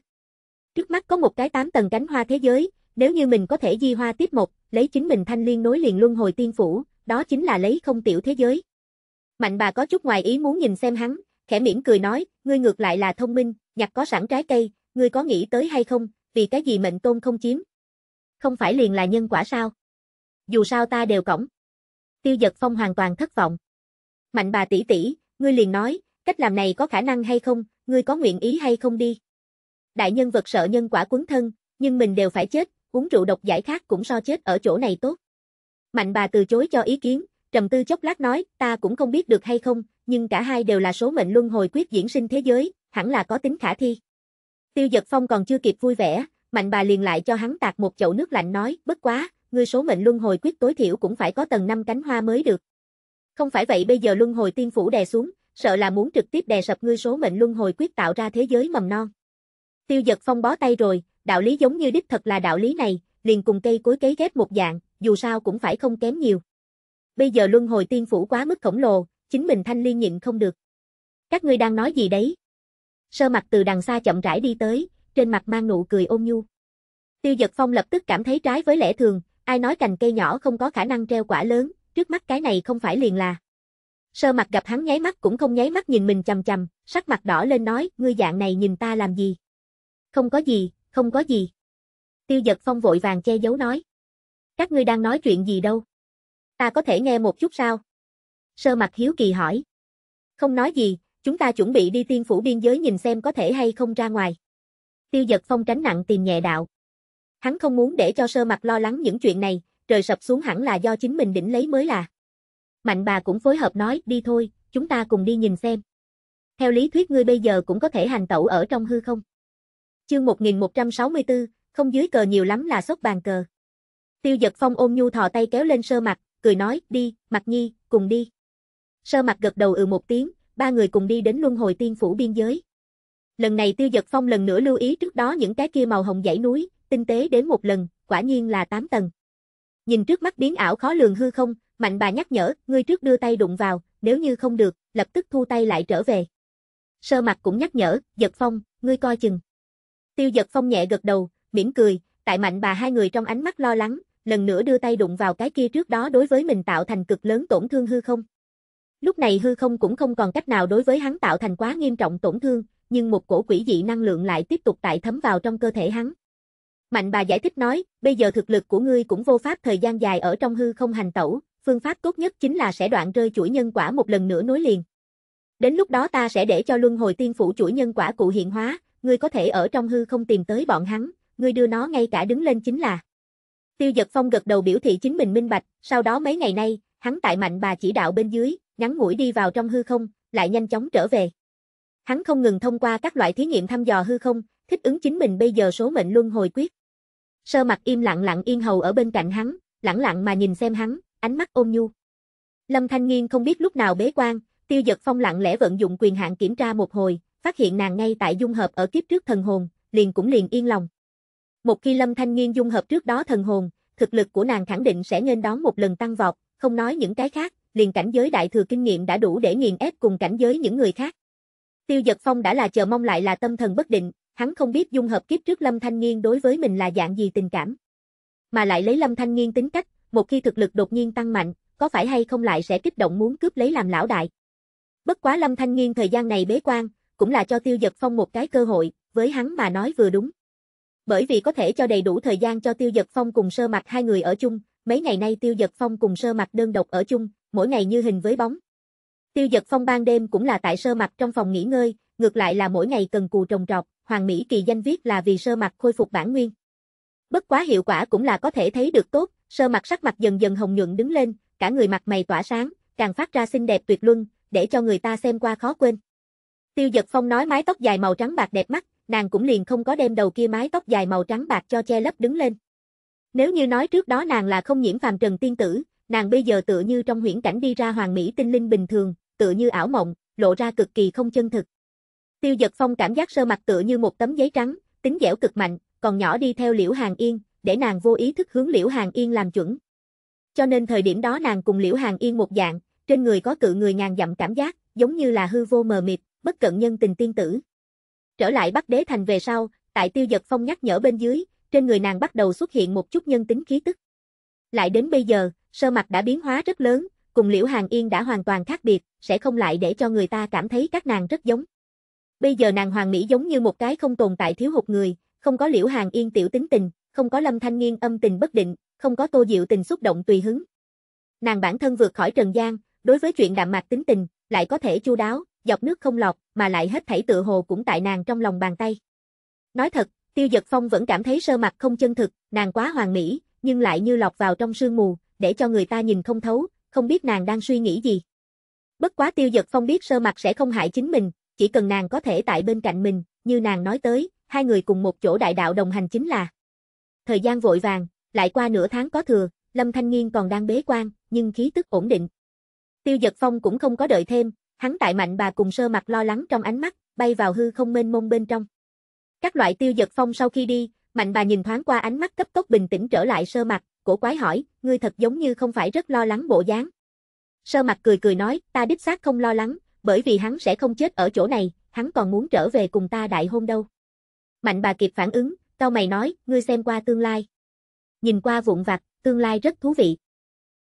Trước mắt có một cái tám tầng cánh hoa thế giới, nếu như mình có thể di hoa tiếp một, lấy chính mình thanh liên nối liền luân hồi tiên phủ, đó chính là lấy không tiểu thế giới. Mạnh bà có chút ngoài ý muốn nhìn xem hắn, khẽ mỉm cười nói, ngươi ngược lại là thông minh, nhặt có sẵn trái cây, ngươi có nghĩ tới hay không, vì cái gì mệnh tôn không chiếm? Không phải liền là nhân quả sao? Dù sao ta đều cổng. Tiêu giật phong hoàn toàn thất vọng. Mạnh bà tỷ tỷ, ngươi liền nói, cách làm này có khả năng hay không, ngươi có nguyện ý hay không đi? Đại nhân vật sợ nhân quả cuốn thân, nhưng mình đều phải chết, uống rượu độc giải khác cũng so chết ở chỗ này tốt. Mạnh bà từ chối cho ý kiến, trầm tư chốc lát nói, ta cũng không biết được hay không, nhưng cả hai đều là số mệnh luân hồi quyết diễn sinh thế giới, hẳn là có tính khả thi. Tiêu giật phong còn chưa kịp vui vẻ, mạnh bà liền lại cho hắn tạt một chậu nước lạnh nói, bất quá, ngươi số mệnh luân hồi quyết tối thiểu cũng phải có tầng năm cánh hoa mới được. Không phải vậy bây giờ luân hồi tiên phủ đè xuống, sợ là muốn trực tiếp đè sập ngươi số mệnh luân hồi quyết tạo ra thế giới mầm non. Tiêu giật phong bó tay rồi, đạo lý giống như đích thật là đạo lý này, liền cùng cây cối cấy ghép một dạng, dù sao cũng phải không kém nhiều. Bây giờ luân hồi tiên phủ quá mức khổng lồ, chính mình thanh liên nhịn không được. Các ngươi đang nói gì đấy, sơ mặt từ đằng xa chậm rãi đi tới, trên mặt mang nụ cười ôn nhu. Tiêu giật phong lập tức cảm thấy trái với lẽ thường, ai nói cành cây nhỏ không có khả năng treo quả lớn, trước mắt cái này không phải liền là. Sơ mặt gặp hắn nháy mắt cũng không nháy mắt nhìn mình chầm chầm, sắc mặt đỏ lên nói, ngươi dạng này nhìn ta làm gì? Không có gì, không có gì. Tiêu giật phong vội vàng che giấu nói. Các ngươi đang nói chuyện gì đâu? Ta có thể nghe một chút sao? Sơ mặt hiếu kỳ hỏi. Không nói gì, chúng ta chuẩn bị đi tiên phủ biên giới nhìn xem có thể hay không ra ngoài. Tiêu giật phong tránh nặng tìm nhẹ đạo. Hắn không muốn để cho sơ mặt lo lắng những chuyện này, trời sập xuống hẳn là do chính mình đỉnh lấy mới là. Mạnh bà cũng phối hợp nói, đi thôi, chúng ta cùng đi nhìn xem. Theo lý thuyết ngươi bây giờ cũng có thể hành tẩu ở trong hư không? Chương 1164, không dưới cờ nhiều lắm là sốt bàn cờ. Tiêu giật phong ôm nhu thò tay kéo lên sơ mặt, cười nói, đi, mặt nhi, cùng đi. Sơ mặt gật đầu ừ một tiếng, ba người cùng đi đến luân hồi tiên phủ biên giới. Lần này tiêu giật phong lần nữa lưu ý trước đó những cái kia màu hồng dãy núi, tinh tế đến một lần, quả nhiên là 8 tầng. Nhìn trước mắt biến ảo khó lường hư không, mạnh bà nhắc nhở, ngươi trước đưa tay đụng vào, nếu như không được, lập tức thu tay lại trở về. Sơ mặt cũng nhắc nhở, giật phong, ngươi coi chừng. Tiêu giật phong nhẹ gật đầu, mỉm cười, tại mạnh bà hai người trong ánh mắt lo lắng, lần nữa đưa tay đụng vào cái kia trước đó đối với mình tạo thành cực lớn tổn thương hư không. Lúc này hư không cũng không còn cách nào đối với hắn tạo thành quá nghiêm trọng tổn thương, nhưng một cổ quỷ dị năng lượng lại tiếp tục tại thấm vào trong cơ thể hắn. Mạnh bà giải thích nói, bây giờ thực lực của ngươi cũng vô pháp thời gian dài ở trong hư không hành tẩu, phương pháp tốt nhất chính là sẽ đoạn rơi chuỗi nhân quả một lần nữa nối liền. Đến lúc đó ta sẽ để cho luân hồi tiên phủ chuỗi nhân quả cụ hiện hóa, ngươi có thể ở trong hư không tìm tới bọn hắn, ngươi đưa nó ngay cả đứng lên chính là. Tiêu giật phong gật đầu biểu thị chính mình minh bạch, sau đó mấy ngày nay, hắn tại mạnh bà chỉ đạo bên dưới, ngắn ngủi đi vào trong hư không, lại nhanh chóng trở về. Hắn không ngừng thông qua các loại thí nghiệm thăm dò hư không, thích ứng chính mình bây giờ số mệnh luân hồi quyết. Sơ mặt im lặng lặng yên hầu ở bên cạnh hắn, lặng lặng mà nhìn xem hắn, ánh mắt ôm nhu. Lâm Thanh Nghiên không biết lúc nào bế quan, tiêu giật phong lặng lẽ vận dụng quyền hạn kiểm tra một hồi, phát hiện nàng ngay tại dung hợp ở kiếp trước thần hồn, liền cũng liền yên lòng. Một khi Lâm Thanh Nghiên dung hợp trước đó thần hồn, thực lực của nàng khẳng định sẽ nên đón một lần tăng vọt, không nói những cái khác, liền cảnh giới đại thừa kinh nghiệm đã đủ để nghiền ép cùng cảnh giới những người khác. Tiêu Dật Phong đã là chờ mong lại là tâm thần bất định, hắn không biết dung hợp kiếp trước Lâm Thanh Nghiên đối với mình là dạng gì tình cảm. Mà lại lấy Lâm Thanh Nghiên tính cách, một khi thực lực đột nhiên tăng mạnh, có phải hay không lại sẽ kích động muốn cướp lấy làm lão đại. Bất quá Lâm Thanh Nghiên thời gian này bế quan, cũng là cho Tiêu Dật Phong một cái cơ hội, với hắn mà nói vừa đúng. Bởi vì có thể cho đầy đủ thời gian cho Tiêu Dật Phong cùng Sơ Mặc hai người ở chung, mấy ngày nay Tiêu Dật Phong cùng Sơ Mặc đơn độc ở chung, mỗi ngày như hình với bóng. Tiêu giật phong ban đêm cũng là tại sơ mặt trong phòng nghỉ ngơi, ngược lại là mỗi ngày cần cù trồng trọt, hoàng mỹ kỳ danh viết là vì sơ mặt khôi phục bản nguyên. Bất quá hiệu quả cũng là có thể thấy được tốt, sơ mặt sắc mặt dần dần hồng nhuận đứng lên, cả người mặt mày tỏa sáng, càng phát ra xinh đẹp tuyệt luân, để cho người ta xem qua khó quên. Tiêu giật phong nói mái tóc dài màu trắng bạc đẹp mắt, nàng cũng liền không có đem đầu kia mái tóc dài màu trắng bạc cho che lấp đứng lên. Nếu như nói trước đó nàng là không nhiễm phàm trần tiên tử, Nàng bây giờ tựa như trong huyễn cảnh đi ra hoàng mỹ tinh linh bình thường, tựa như ảo mộng, lộ ra cực kỳ không chân thực. Tiêu giật phong cảm giác sơ mặt tựa như một tấm giấy trắng, tính dẻo cực mạnh, còn nhỏ đi theo Liễu Hàng Yên, để nàng vô ý thức hướng Liễu Hàng Yên làm chuẩn. Cho nên thời điểm đó nàng cùng Liễu Hàng Yên một dạng, trên người có cự người ngàn dặm cảm giác, giống như là hư vô mờ mịt, bất cận nhân tình tiên tử. Trở lại Bắc Đế Thành về sau, tại Tiêu Giật Phong nhắc nhở bên dưới, trên người nàng bắt đầu xuất hiện một chút nhân tính khí tức. Lại đến bây giờ, sơ mặt đã biến hóa rất lớn, cùng Liễu Hàng Yên đã hoàn toàn khác biệt, sẽ không lại để cho người ta cảm thấy các nàng rất giống. Bây giờ nàng hoàng mỹ giống như một cái không tồn tại thiếu hụt người, không có Liễu Hàng Yên tiểu tính tình, không có Lâm Thanh Nghiên âm tình bất định, không có Tô Diệu tình xúc động tùy hứng. Nàng bản thân vượt khỏi trần gian, đối với chuyện đạm mạc tính tình, lại có thể chu đáo, dọc nước không lọt, mà lại hết thảy tựa hồ cũng tại nàng trong lòng bàn tay. Nói thật, Tiêu Dật Phong vẫn cảm thấy sơ mặt không chân thực, nàng quá hoàng mỹ, nhưng lại như lọt vào trong sương mù, để cho người ta nhìn không thấu, không biết nàng đang suy nghĩ gì. Bất quá tiêu giật phong biết sơ mặt sẽ không hại chính mình, chỉ cần nàng có thể tại bên cạnh mình, như nàng nói tới, hai người cùng một chỗ đại đạo đồng hành chính là. Thời gian vội vàng, lại qua nửa tháng có thừa, Lâm Thanh Nghiên còn đang bế quan, nhưng khí tức ổn định. Tiêu giật phong cũng không có đợi thêm, hắn tại mạnh bà cùng sơ mặt lo lắng trong ánh mắt, bay vào hư không mênh mông bên trong. Các loại tiêu giật phong sau khi đi, mạnh bà nhìn thoáng qua ánh mắt cấp tốc bình tĩnh trở lại sơ mặt, cổ quái hỏi, ngươi thật giống như không phải rất lo lắng bộ dáng. Sơ mặt cười cười nói, ta đích xác không lo lắng, bởi vì hắn sẽ không chết ở chỗ này, hắn còn muốn trở về cùng ta đại hôn đâu. Mạnh bà kịp phản ứng, cao mày nói, ngươi xem qua tương lai. Nhìn qua vụn vặt, tương lai rất thú vị.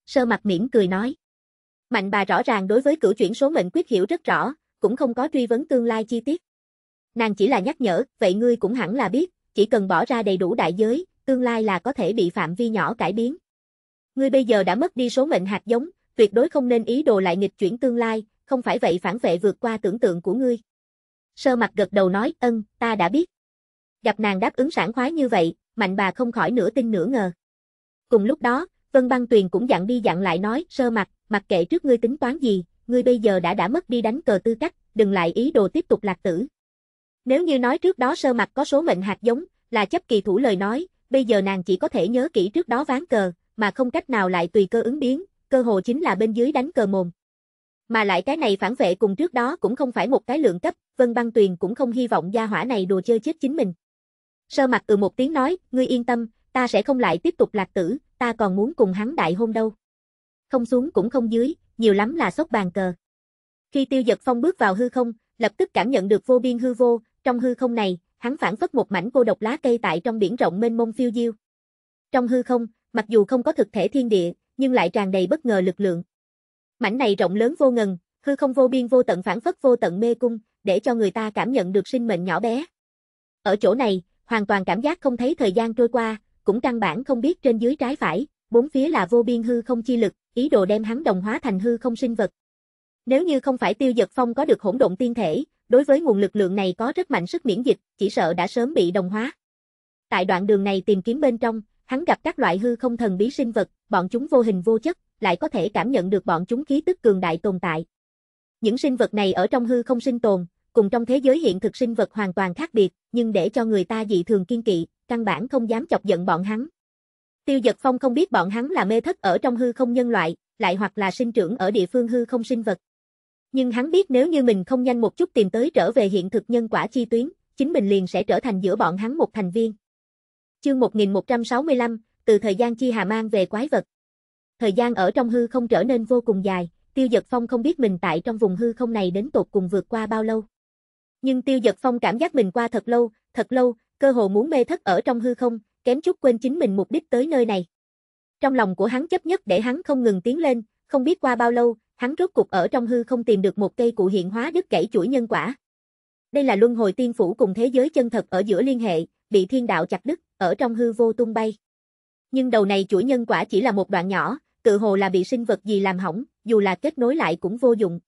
Sơ mặt mỉm cười nói. Mạnh bà rõ ràng đối với cửu chuyển số mệnh quyết hiểu rất rõ, cũng không có truy vấn tương lai chi tiết. Nàng chỉ là nhắc nhở, vậy ngươi cũng hẳn là biết, chỉ cần bỏ ra đầy đủ đại giới, tương lai là có thể bị phạm vi nhỏ cải biến. Ngươi bây giờ đã mất đi số mệnh hạt giống, tuyệt đối không nên ý đồ lại nghịch chuyển tương lai, không phải vậy phản vệ vượt qua tưởng tượng của ngươi. Sơ mặt gật đầu nói, ân, ta đã biết. Gặp nàng đáp ứng sảng khoái như vậy, mạnh bà không khỏi nửa tin nửa ngờ. Cùng lúc đó, Vân Băng Tuyền cũng dặn đi dặn lại nói, sơ mặt, mặc kệ trước ngươi tính toán gì, ngươi bây giờ đã đã mất đi đánh cờ tư cách, đừng lại ý đồ tiếp tục lạc tử. Nếu như nói trước đó sơ mặt có số mệnh hạt giống, là chấp kỳ thủ lời nói, bây giờ nàng chỉ có thể nhớ kỹ trước đó ván cờ, mà không cách nào lại tùy cơ ứng biến, cơ hồ chính là bên dưới đánh cờ mồm. Mà lại cái này phản vệ cùng trước đó cũng không phải một cái lượng cấp, Vân Băng Tuyền cũng không hy vọng gia hỏa này đùa chơi chết chính mình. Sơ mặt từ một tiếng nói, ngươi yên tâm, ta sẽ không lại tiếp tục lạc tử, ta còn muốn cùng hắn đại hôn đâu. Không xuống cũng không dưới, nhiều lắm là sốt bàn cờ. Khi tiêu giật phong bước vào hư không, lập tức cảm nhận được vô biên hư vô, trong hư không này, hắn phản phất một mảnh cô độc lá cây tại trong biển rộng mênh mông phiêu diêu. Trong hư không, mặc dù không có thực thể thiên địa, nhưng lại tràn đầy bất ngờ lực lượng. Mảnh này rộng lớn vô ngần, hư không vô biên vô tận phản phất vô tận mê cung, để cho người ta cảm nhận được sinh mệnh nhỏ bé. Ở chỗ này, hoàn toàn cảm giác không thấy thời gian trôi qua, cũng căn bản không biết trên dưới trái phải, bốn phía là vô biên hư không chi lực, ý đồ đem hắn đồng hóa thành hư không sinh vật. Nếu như không phải Tiêu Dật Phong có được hỗn độn tiên thể, đối với nguồn lực lượng này có rất mạnh sức miễn dịch, chỉ sợ đã sớm bị đồng hóa. Tại đoạn đường này tìm kiếm bên trong, hắn gặp các loại hư không thần bí sinh vật, bọn chúng vô hình vô chất, lại có thể cảm nhận được bọn chúng khí tức cường đại tồn tại. Những sinh vật này ở trong hư không sinh tồn, cùng trong thế giới hiện thực sinh vật hoàn toàn khác biệt, nhưng để cho người ta dị thường kiên kỵ, căn bản không dám chọc giận bọn hắn. Tiêu Dật Phong không biết bọn hắn là mê thất ở trong hư không nhân loại, lại hoặc là sinh trưởng ở địa phương hư không sinh vật nhưng hắn biết nếu như mình không nhanh một chút tìm tới trở về hiện thực nhân quả chi tuyến, chính mình liền sẽ trở thành giữa bọn hắn một thành viên. Chương 1165, từ thời gian chi hà mang về quái vật. Thời gian ở trong hư không trở nên vô cùng dài, Tiêu Dật Phong không biết mình tại trong vùng hư không này đến tột cùng vượt qua bao lâu. Nhưng Tiêu Dật Phong cảm giác mình qua thật lâu, thật lâu, cơ hồ muốn mê thất ở trong hư không, kém chút quên chính mình mục đích tới nơi này. Trong lòng của hắn chấp nhất để hắn không ngừng tiến lên, không biết qua bao lâu, hắn rốt cục ở trong hư không tìm được một cây cụ hiện hóa đứt gãy chuỗi nhân quả. Đây là luân hồi tiên phủ cùng thế giới chân thật ở giữa liên hệ, bị thiên đạo chặt đứt, ở trong hư vô tung bay. Nhưng đầu này chuỗi nhân quả chỉ là một đoạn nhỏ, tự hồ là bị sinh vật gì làm hỏng, dù là kết nối lại cũng vô dụng.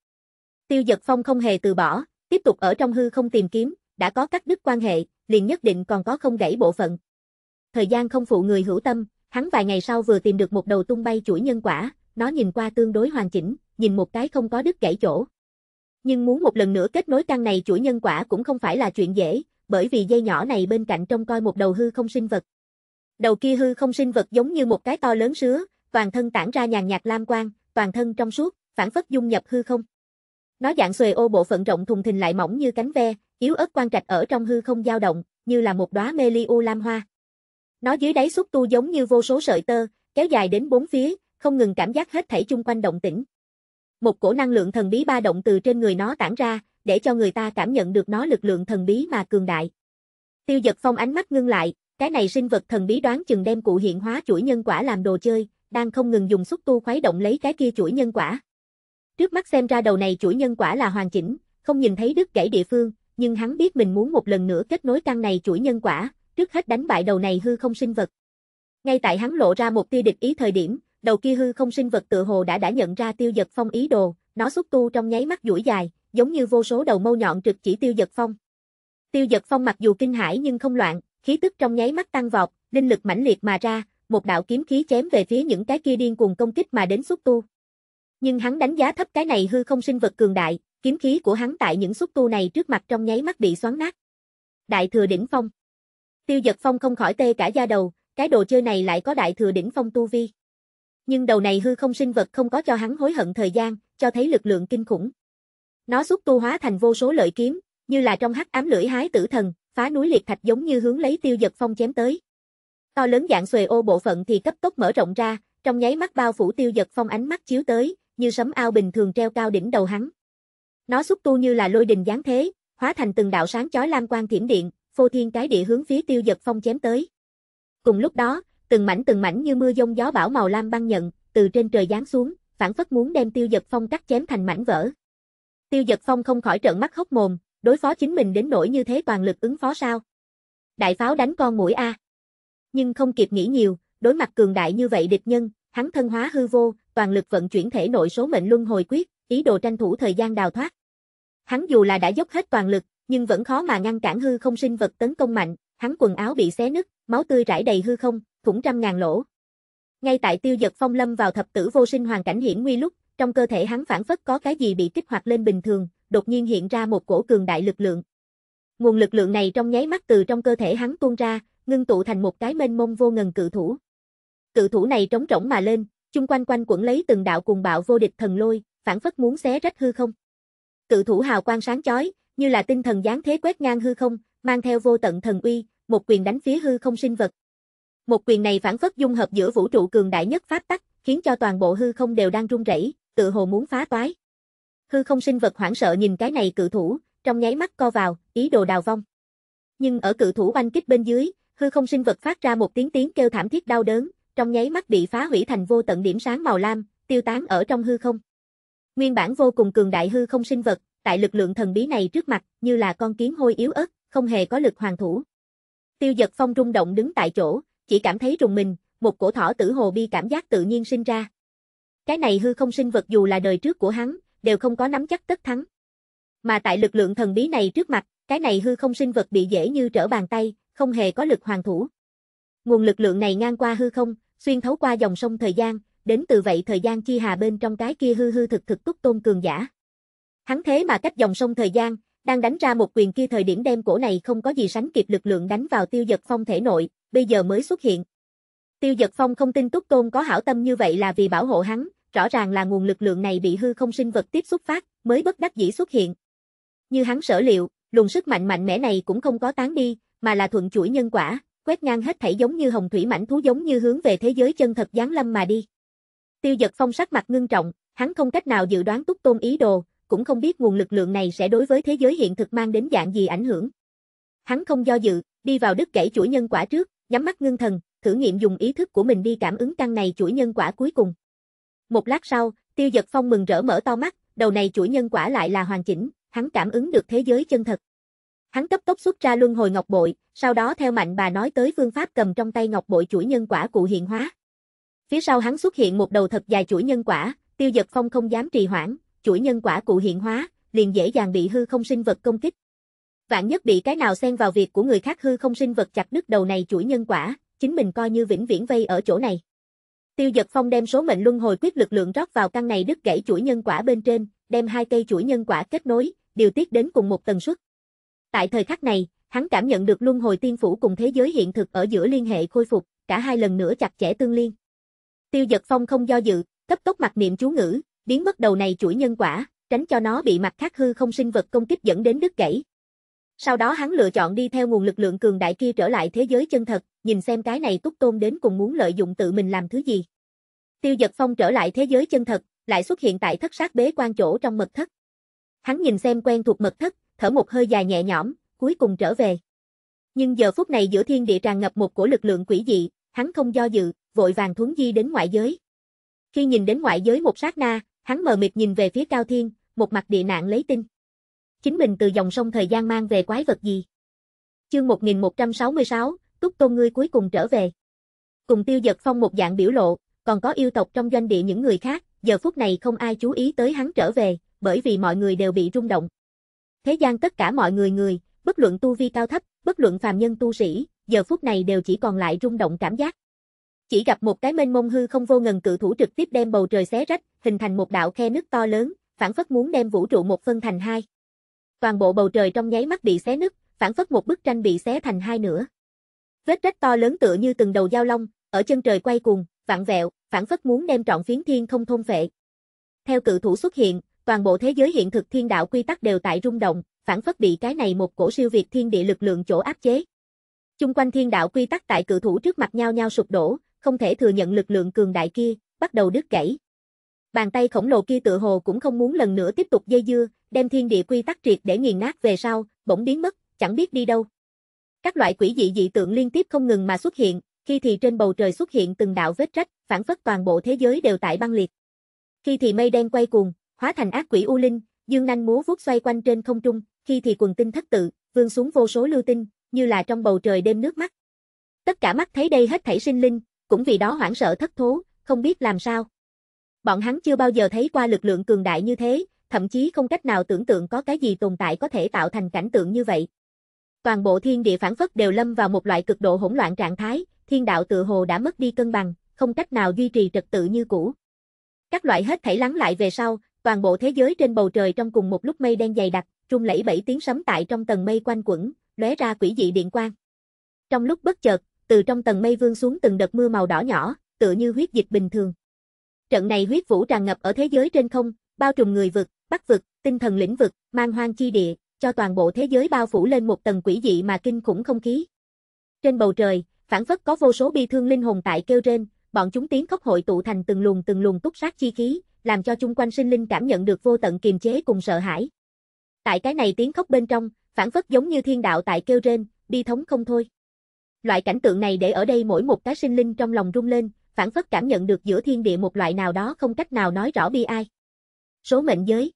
Tiêu giật phong không hề từ bỏ, tiếp tục ở trong hư không tìm kiếm, đã có cắt đứt quan hệ, liền nhất định còn có không gãy bộ phận. Thời gian không phụ người hữu tâm, hắn vài ngày sau vừa tìm được một đầu tung bay chuỗi nhân quả, nó nhìn qua tương đối hoàn chỉnh, nhìn một cái không có đứt gãy chỗ. Nhưng muốn một lần nữa kết nối căn này chuỗi nhân quả cũng không phải là chuyện dễ, bởi vì dây nhỏ này bên cạnh trông coi một đầu hư không sinh vật. Đầu kia hư không sinh vật giống như một cái to lớn sứa, toàn thân tản ra nhàn nhạt lam quang, toàn thân trong suốt, phản phất dung nhập hư không. Nó dạng xuề ô bộ phận rộng thùng thình lại mỏng như cánh ve, yếu ớt quan trạch ở trong hư không dao động, như là một đóa mê li u lam hoa. Nó dưới đáy xúc tu giống như vô số sợi tơ, kéo dài đến bốn phía, không ngừng cảm giác hết thảy chung quanh động tĩnh. Một cổ năng lượng thần bí ba động từ trên người nó tản ra, để cho người ta cảm nhận được nó lực lượng thần bí mà cường đại. Tiêu giật phong ánh mắt ngưng lại, cái này sinh vật thần bí đoán chừng đem cụ hiện hóa chuỗi nhân quả làm đồ chơi, đang không ngừng dùng xúc tu khuấy động lấy cái kia chuỗi nhân quả. Trước mắt xem ra đầu này chuỗi nhân quả là hoàn chỉnh, không nhìn thấy đứt gãy địa phương, nhưng hắn biết mình muốn một lần nữa kết nối căn này chuỗi nhân quả, trước hết đánh bại đầu này hư không sinh vật. Ngay tại hắn lộ ra một tia địch ý thời điểm, đầu kia hư không sinh vật tựa hồ đã đã nhận ra tiêu giật phong ý đồ, nó xuất tu trong nháy mắt duỗi dài, giống như vô số đầu mâu nhọn trực chỉ tiêu giật phong. Tiêu giật phong mặc dù kinh hãi nhưng không loạn, khí tức trong nháy mắt tăng vọt, linh lực mãnh liệt mà ra, một đạo kiếm khí chém về phía những cái kia điên cuồng công kích mà đến xuất tu. Nhưng hắn đánh giá thấp cái này hư không sinh vật cường đại, kiếm khí của hắn tại những xúc tu này trước mặt trong nháy mắt bị xoắn nát. Đại thừa đỉnh phong. Tiêu giật phong không khỏi tê cả da đầu, cái đồ chơi này lại có đại thừa đỉnh phong tu vi nhưng đầu này hư không sinh vật không có cho hắn hối hận thời gian, cho thấy lực lượng kinh khủng. Nó xúc tu hóa thành vô số lợi kiếm, như là trong hắc ám lưỡi hái tử thần, phá núi liệt thạch giống như hướng lấy tiêu giật phong chém tới. To lớn dạng xuề ô bộ phận thì cấp tốc mở rộng ra, trong nháy mắt bao phủ tiêu giật phong ánh mắt chiếu tới, như sấm ao bình thường treo cao đỉnh đầu hắn. Nó xúc tu như là lôi đình giáng thế, hóa thành từng đạo sáng chói lam quang thiểm điện, phô thiên cái địa hướng phía tiêu giật phong chém tới. Cùng lúc đó, từng mảnh từng mảnh như mưa giông gió bão màu lam băng nhận, từ trên trời giáng xuống, phản phất muốn đem Tiêu Dật Phong cắt chém thành mảnh vỡ. Tiêu Dật Phong không khỏi trợn mắt hốc mồm, đối phó chính mình đến nỗi như thế toàn lực ứng phó sao? Đại pháo đánh con mũi a. Nhưng không kịp nghĩ nhiều, đối mặt cường đại như vậy địch nhân, hắn thân hóa hư vô, toàn lực vận chuyển thể nội số mệnh luân hồi quyết, ý đồ tranh thủ thời gian đào thoát. Hắn dù là đã dốc hết toàn lực, nhưng vẫn khó mà ngăn cản hư không sinh vật tấn công mạnh, hắn quần áo bị xé nứt, máu tươi rải đầy hư không, thủng trăm ngàn lỗ. Ngay tại Tiêu Dật Phong lâm vào thập tử vô sinh hoàn cảnh hiển nguy lúc, trong cơ thể hắn phản phất có cái gì bị kích hoạt lên bình thường, đột nhiên hiện ra một cổ cường đại lực lượng. Nguồn lực lượng này trong nháy mắt từ trong cơ thể hắn tuôn ra, ngưng tụ thành một cái mênh mông vô ngần cự thủ. Cự thủ này trống rỗng mà lên, chung quanh quanh quẩn lấy từng đạo cuồng bạo vô địch thần lôi, phản phất muốn xé rách hư không. Cự thủ hào quang sáng chói, như là tinh thần giáng thế quét ngang hư không, mang theo vô tận thần uy, một quyền đánh phía hư không sinh vật. Một quyền này phản phất dung hợp giữa vũ trụ cường đại nhất pháp tắc, khiến cho toàn bộ hư không đều đang rung rẩy, tự hồ muốn phá toái. Hư không sinh vật hoảng sợ nhìn cái này cự thủ, trong nháy mắt co vào, ý đồ đào vong. Nhưng ở cự thủ oanh kích bên dưới, hư không sinh vật phát ra một tiếng tiếng kêu thảm thiết đau đớn, trong nháy mắt bị phá hủy thành vô tận điểm sáng màu lam, tiêu tán ở trong hư không. Nguyên bản vô cùng cường đại hư không sinh vật, tại lực lượng thần bí này trước mặt, như là con kiến hôi yếu ớt, không hề có lực hoàn thủ. Tiêu giật phong rung động đứng tại chỗ, chỉ cảm thấy rùng mình, một cổ thỏ tử hồ bi cảm giác tự nhiên sinh ra. Cái này hư không sinh vật dù là đời trước của hắn, đều không có nắm chắc tất thắng. Mà tại lực lượng thần bí này trước mặt, cái này hư không sinh vật bị dễ như trở bàn tay, không hề có lực hoàn thủ. Nguồn lực lượng này ngang qua hư không, xuyên thấu qua dòng sông thời gian, đến từ vậy thời gian chi hà bên trong cái kia hư hư thực thực túc tôn cường giả. Hắn thế mà cách dòng sông thời gian, đang đánh ra một quyền kia thời điểm đem cổ này không có gì sánh kịp lực lượng đánh vào tiêu giật phong thể nội, bây giờ mới xuất hiện. Tiêu giật phong không tin túc tôn có hảo tâm như vậy là vì bảo hộ hắn, rõ ràng là nguồn lực lượng này bị hư không sinh vật tiếp xúc phát, mới bất đắc dĩ xuất hiện. Như hắn sở liệu, luồng sức mạnh mạnh mẽ này cũng không có tán đi, mà là thuận chuỗi nhân quả, quét ngang hết thảy giống như hồng thủy mảnh thú giống như hướng về thế giới chân thật giáng lâm mà đi. Tiêu giật phong sắc mặt ngưng trọng, hắn không cách nào dự đoán túc tôn ý đồ, cũng không biết nguồn lực lượng này sẽ đối với thế giới hiện thực mang đến dạng gì ảnh hưởng. Hắn không do dự, đi vào đứt gãy chuỗi nhân quả trước, nhắm mắt ngưng thần, thử nghiệm dùng ý thức của mình đi cảm ứng căn này chuỗi nhân quả cuối cùng. Một lát sau, Tiêu Dật Phong mừng rỡ mở to mắt, đầu này chuỗi nhân quả lại là hoàn chỉnh, hắn cảm ứng được thế giới chân thật. Hắn cấp tốc xuất ra luân hồi ngọc bội, sau đó theo mạnh bà nói tới phương pháp cầm trong tay ngọc bội chuỗi nhân quả cụ hiện hóa. Phía sau hắn xuất hiện một đầu thật dài chuỗi nhân quả, Tiêu Dật Phong không dám trì hoãn, chuỗi nhân quả cụ hiện hóa, liền dễ dàng bị hư không sinh vật công kích. Vạn nhất bị cái nào xen vào việc của người khác hư không sinh vật chặt đứt đầu này chuỗi nhân quả, chính mình coi như vĩnh viễn vây ở chỗ này. Tiêu Dật Phong đem số mệnh luân hồi quyết lực lượng rót vào căn này đứt gãy chuỗi nhân quả bên trên, đem hai cây chuỗi nhân quả kết nối, điều tiết đến cùng một tần suất. Tại thời khắc này, hắn cảm nhận được luân hồi tiên phủ cùng thế giới hiện thực ở giữa liên hệ khôi phục, cả hai lần nữa chặt chẽ tương liên. Tiêu Dật Phong không do dự, cấp tốc mặc niệm chú ngữ, biến mất đầu này chuỗi nhân quả, tránh cho nó bị mặt khác hư không sinh vật công kích dẫn đến đứt gãy. Sau đó hắn lựa chọn đi theo nguồn lực lượng cường đại kia trở lại thế giới chân thật, nhìn xem cái này túc tôn đến cùng muốn lợi dụng tự mình làm thứ gì. Tiêu giật phong trở lại thế giới chân thật, lại xuất hiện tại thất sát bế quan chỗ trong mật thất. Hắn nhìn xem quen thuộc mật thất, thở một hơi dài nhẹ nhõm, cuối cùng trở về. Nhưng giờ phút này giữa thiên địa tràn ngập một cổ lực lượng quỷ dị, hắn không do dự, vội vàng thuấn di đến ngoại giới. Khi nhìn đến ngoại giới một sát na, Hắn mờ mịt nhìn về phía Cao Thiên, một mặt địa nạn lấy tin. Chính mình từ dòng sông thời gian mang về quái vật gì? Chương 1166, Túc Tôn ngươi cuối cùng trở về. Cùng tiêu giật phong một dạng biểu lộ, còn có yêu tộc trong doanh địa những người khác, giờ phút này không ai chú ý tới hắn trở về, bởi vì mọi người đều bị rung động. Thế gian tất cả mọi người người, bất luận tu vi cao thấp, bất luận phàm nhân tu sĩ, giờ phút này đều chỉ còn lại rung động cảm giác. Chỉ gặp một cái mênh mông hư không vô ngần cự thủ trực tiếp đem bầu trời xé rách, hình thành một đạo khe nứt to lớn, phản phất muốn đem vũ trụ một phân thành hai. Toàn bộ bầu trời trong nháy mắt bị xé nứt, phản phất một bức tranh bị xé thành hai nửa. Vết rách to lớn tựa như từng đầu dao long, ở chân trời quay cuồng, vặn vẹo, phản phất muốn đem trọn phiến thiên không thôn vệ. Theo cự thủ xuất hiện, toàn bộ thế giới hiện thực thiên đạo quy tắc đều tại rung động, phản phất bị cái này một cổ siêu việt thiên địa lực lượng chỗ áp chế. Chung quanh thiên đạo quy tắc tại cự thủ trước mặt nhau nhau sụp đổ, không thể thừa nhận lực lượng cường đại kia, bắt đầu đứt gãy. Bàn tay khổng lồ kia tự hồ cũng không muốn lần nữa tiếp tục dây dưa, đem thiên địa quy tắc triệt để nghiền nát về sau, bỗng biến mất, chẳng biết đi đâu. Các loại quỷ dị dị tượng liên tiếp không ngừng mà xuất hiện, khi thì trên bầu trời xuất hiện từng đạo vết rách, phản phất toàn bộ thế giới đều tại băng liệt. Khi thì mây đen quay cuồng, hóa thành ác quỷ u linh, dương nanh múa vuốt xoay quanh trên không trung, khi thì quần tinh thất tự, vương xuống vô số lưu tinh, như là trong bầu trời đêm nước mắt. Tất cả mắt thấy đây hết thảy sinh linh, cũng vì đó hoảng sợ thất thố, không biết làm sao. Bọn hắn chưa bao giờ thấy qua lực lượng cường đại như thế, thậm chí không cách nào tưởng tượng có cái gì tồn tại có thể tạo thành cảnh tượng như vậy. Toàn bộ thiên địa phản phất đều lâm vào một loại cực độ hỗn loạn trạng thái, thiên đạo tự hồ đã mất đi cân bằng, không cách nào duy trì trật tự như cũ. Các loại hết thảy lắng lại về sau, toàn bộ thế giới trên bầu trời trong cùng một lúc mây đen dày đặc, trung lẫy bảy tiếng sấm tại trong tầng mây quanh quẩn, lóe ra quỷ dị điện quang. Trong lúc bất chợt, từ trong tầng mây vương xuống từng đợt mưa màu đỏ nhỏ, tựa như huyết dịch bình thường. Trận này huyết vũ tràn ngập ở thế giới trên không, bao trùm người vực, bắc vực, tinh thần lĩnh vực, mang hoang chi địa, cho toàn bộ thế giới bao phủ lên một tầng quỷ dị mà kinh khủng không khí. Trên bầu trời, phản phất có vô số bi thương linh hồn tại kêu rên, bọn chúng tiếng khóc hội tụ thành từng luồng từng luồng túc sát chi khí, làm cho chung quanh sinh linh cảm nhận được vô tận kiềm chế cùng sợ hãi. Tại cái này tiếng khóc bên trong, phản phất giống như thiên đạo tại kêu rên, bi thống không thôi. Loại cảnh tượng này để ở đây mỗi một cá sinh linh trong lòng rung lên, phản phất cảm nhận được giữa thiên địa một loại nào đó không cách nào nói rõ bi ai. Số mệnh giới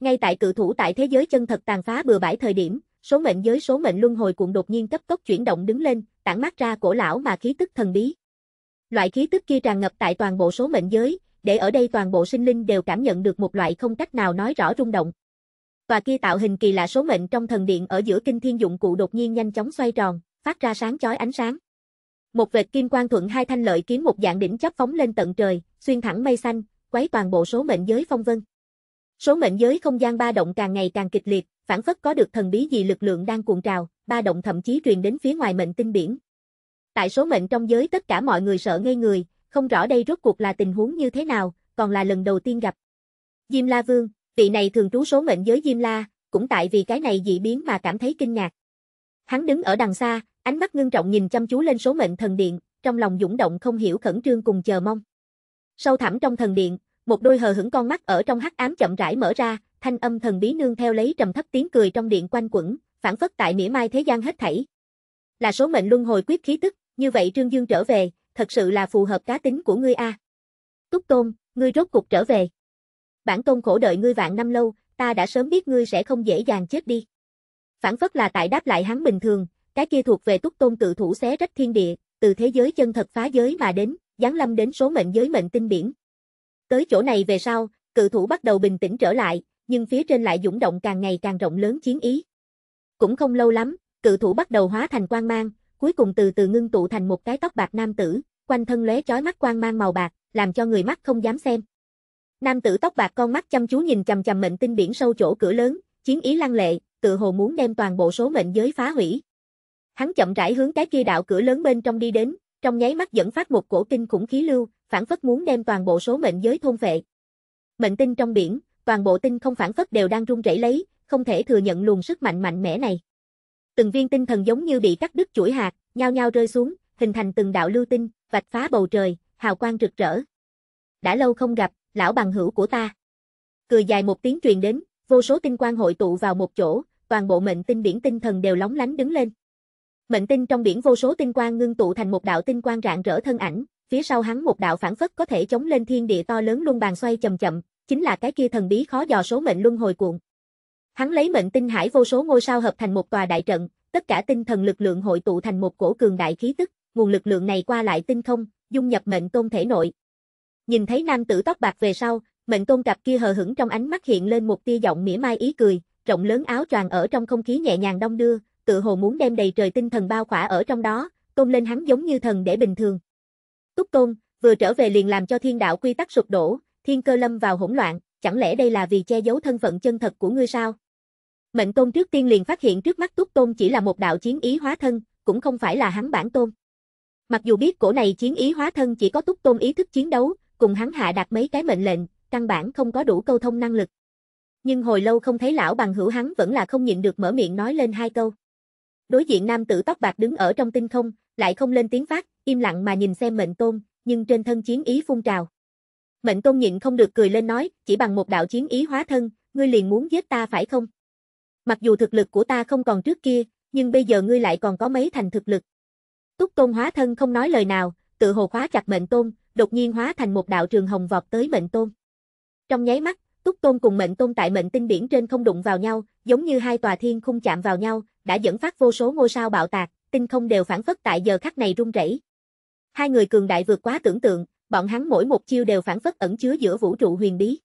Ngay tại cự thủ tại thế giới chân thật tàn phá bừa bãi thời điểm, số mệnh giới số mệnh luân hồi cuộn đột nhiên cấp tốc chuyển động đứng lên, tản mát ra cổ lão mà khí tức thần bí. Loại khí tức kia tràn ngập tại toàn bộ số mệnh giới, để ở đây toàn bộ sinh linh đều cảm nhận được một loại không cách nào nói rõ rung động. Tòa kia tạo hình kỳ lạ số mệnh trong thần điện ở giữa kinh thiên dụng cụ đột nhiên nhanh chóng xoay tròn, phát ra sáng chói ánh sáng. Một vệt kim quang thuận hai thanh lợi kiếm một dạng đỉnh chớp phóng lên tận trời, xuyên thẳng mây xanh, quấy toàn bộ số mệnh giới phong vân. Số mệnh giới không gian ba động càng ngày càng kịch liệt, phản phất có được thần bí gì lực lượng đang cuộn trào, ba động thậm chí truyền đến phía ngoài mệnh tinh biển. Tại số mệnh trong giới tất cả mọi người sợ ngây người, không rõ đây rốt cuộc là tình huống như thế nào, còn là lần đầu tiên gặp. Diêm La Vương, vị này thường trú số mệnh giới Diêm La, cũng tại vì cái này dị biến mà cảm thấy kinh ngạc. Hắn đứng ở đằng xa, ánh mắt ngưng trọng nhìn chăm chú lên số mệnh thần điện, trong lòng dũng động không hiểu khẩn trương cùng chờ mong. Sâu thẳm trong thần điện, một đôi hờ hững con mắt ở trong hắc ám chậm rãi mở ra, thanh âm thần bí nương theo lấy trầm thấp tiếng cười trong điện quanh quẩn, phản phất tại mỉa mai thế gian hết thảy. Là số mệnh luân hồi quyết khí tức, như vậy Trương Dương trở về, thật sự là phù hợp cá tính của ngươi a. Túc Tôn, ngươi rốt cục trở về. Bản tôn khổ đợi ngươi vạn năm lâu, ta đã sớm biết ngươi sẽ không dễ dàng chết đi. Phản phất là tại đáp lại hắn bình thường, cái kia thuộc về túc tôn cự thủ xé rách thiên địa, từ thế giới chân thật phá giới mà đến, giáng lâm đến số mệnh giới mệnh tinh biển. Tới chỗ này về sau, cự thủ bắt đầu bình tĩnh trở lại, nhưng phía trên lại dũng động càng ngày càng rộng lớn chiến ý. Cũng không lâu lắm, cự thủ bắt đầu hóa thành quang mang, cuối cùng từ từ ngưng tụ thành một cái tóc bạc nam tử, quanh thân lóe chói mắt quang mang màu bạc, làm cho người mắt không dám xem. Nam tử tóc bạc con mắt chăm chú nhìn chằm chằm mệnh tinh biển sâu chỗ cửa lớn, chiến ý lăng lệ, tự hồ muốn đem toàn bộ số mệnh giới phá hủy. Hắn chậm rãi hướng cái kia đạo cửa lớn bên trong đi đến, trong nháy mắt dẫn phát một cổ kinh khủng khí lưu, phản phất muốn đem toàn bộ số mệnh giới thôn vệ. Mệnh tinh trong biển, toàn bộ tinh không phản phất đều đang rung rẩy lấy, không thể thừa nhận luồng sức mạnh mạnh mẽ này. Từng viên tinh thần giống như bị cắt đứt chuỗi hạt, nhao nhao rơi xuống, hình thành từng đạo lưu tinh, vạch phá bầu trời, hào quang rực rỡ. Đã lâu không gặp, lão bằng hữu của ta. Cười dài một tiếng truyền đến, vô số tinh quang hội tụ vào một chỗ, toàn bộ mệnh tinh biển tinh thần đều lóng lánh đứng lên. Mệnh tinh trong biển vô số tinh quang ngưng tụ thành một đạo tinh quang rạng rỡ thân ảnh, phía sau hắn một đạo phản phất có thể chống lên thiên địa to lớn luân bàn xoay chậm chậm, chính là cái kia thần bí khó dò số mệnh luân hồi cuộn. Hắn lấy mệnh tinh hải vô số ngôi sao hợp thành một tòa đại trận, tất cả tinh thần lực lượng hội tụ thành một cổ cường đại khí tức, nguồn lực lượng này qua lại tinh không, dung nhập mệnh tôn thể nội. Nhìn thấy nam tử tóc bạc về sau, mệnh tôn cặp kia hờ hững trong ánh mắt hiện lên một tia giọng mỉa mai ý cười, rộng lớn áo choàng ở trong không khí nhẹ nhàng đông đưa, tự hồ muốn đem đầy trời tinh thần bao khỏa ở trong đó, công lên hắn giống như thần để bình thường. Túc Công, vừa trở về liền làm cho thiên đạo quy tắc sụp đổ, thiên cơ lâm vào hỗn loạn, chẳng lẽ đây là vì che giấu thân phận chân thật của ngươi sao? Mệnh Tôn trước tiên liền phát hiện trước mắt Túc Tôn chỉ là một đạo chiến ý hóa thân, cũng không phải là hắn bản tôn. Mặc dù biết cổ này chiến ý hóa thân chỉ có Túc Tôn ý thức chiến đấu, cùng hắn hạ đặt mấy cái mệnh lệnh, căn bản không có đủ câu thông năng lực. Nhưng hồi lâu không thấy lão bằng hữu hắn vẫn là không nhịn được mở miệng nói lên hai câu. Đối diện nam tử tóc bạc đứng ở trong tinh không, lại không lên tiếng phát, im lặng mà nhìn xem mệnh tôn, nhưng trên thân chiến ý phun trào. Mệnh tôn nhịn không được cười lên nói, chỉ bằng một đạo chiến ý hóa thân, ngươi liền muốn giết ta phải không? Mặc dù thực lực của ta không còn trước kia, nhưng bây giờ ngươi lại còn có mấy thành thực lực. Túc tôn hóa thân không nói lời nào, tự hồ khóa chặt mệnh tôn, đột nhiên hóa thành một đạo trường hồng vọt tới mệnh tôn. Trong nháy mắt, Túc Tôn cùng Mệnh Tôn tại Mệnh Tinh Biển trên không đụng vào nhau, giống như hai tòa thiên khung chạm vào nhau, đã dẫn phát vô số ngôi sao bạo tạc, tinh không đều phản phất tại giờ khắc này rung rẩy. Hai người cường đại vượt quá tưởng tượng, bọn hắn mỗi một chiêu đều phản phất ẩn chứa giữa vũ trụ huyền bí.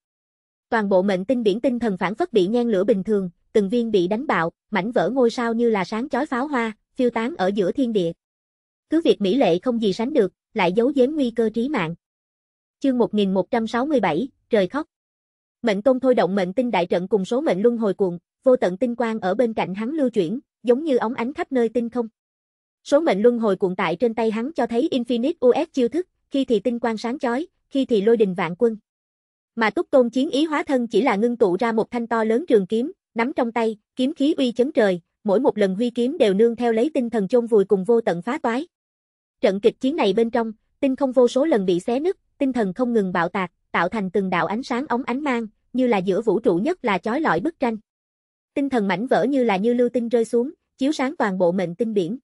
Toàn bộ Mệnh Tinh Biển tinh thần phản phất bị nhen lửa bình thường, từng viên bị đánh bạo, mảnh vỡ ngôi sao như là sáng chói pháo hoa, phiêu tán ở giữa thiên địa. Cứ việc mỹ lệ không gì sánh được, lại giấu giếm nguy cơ trí mạng. Chương 1167, trời khóc. Mệnh Tôn thôi động mệnh tinh đại trận cùng số mệnh luân hồi cuộn, vô tận tinh quang ở bên cạnh hắn lưu chuyển, giống như ống ánh khắp nơi tinh không. Số mệnh luân hồi cuộn tại trên tay hắn cho thấy Infinite US chiêu thức, khi thì tinh quang sáng chói, khi thì lôi đình vạn quân. Mà Túc Tôn chiến ý hóa thân chỉ là ngưng tụ ra một thanh to lớn trường kiếm, nắm trong tay, kiếm khí uy chấn trời, mỗi một lần huy kiếm đều nương theo lấy tinh thần chôn vùi cùng vô tận phá toái. Trận kịch chiến này bên trong, tinh không vô số lần bị xé nứt, tinh thần không ngừng bạo tạc, tạo thành từng đạo ánh sáng ống ánh mang, như là giữa vũ trụ nhất là chói lọi bức tranh. Tinh thần mảnh vỡ như là như lưu tinh rơi xuống, chiếu sáng toàn bộ mệnh tinh biển.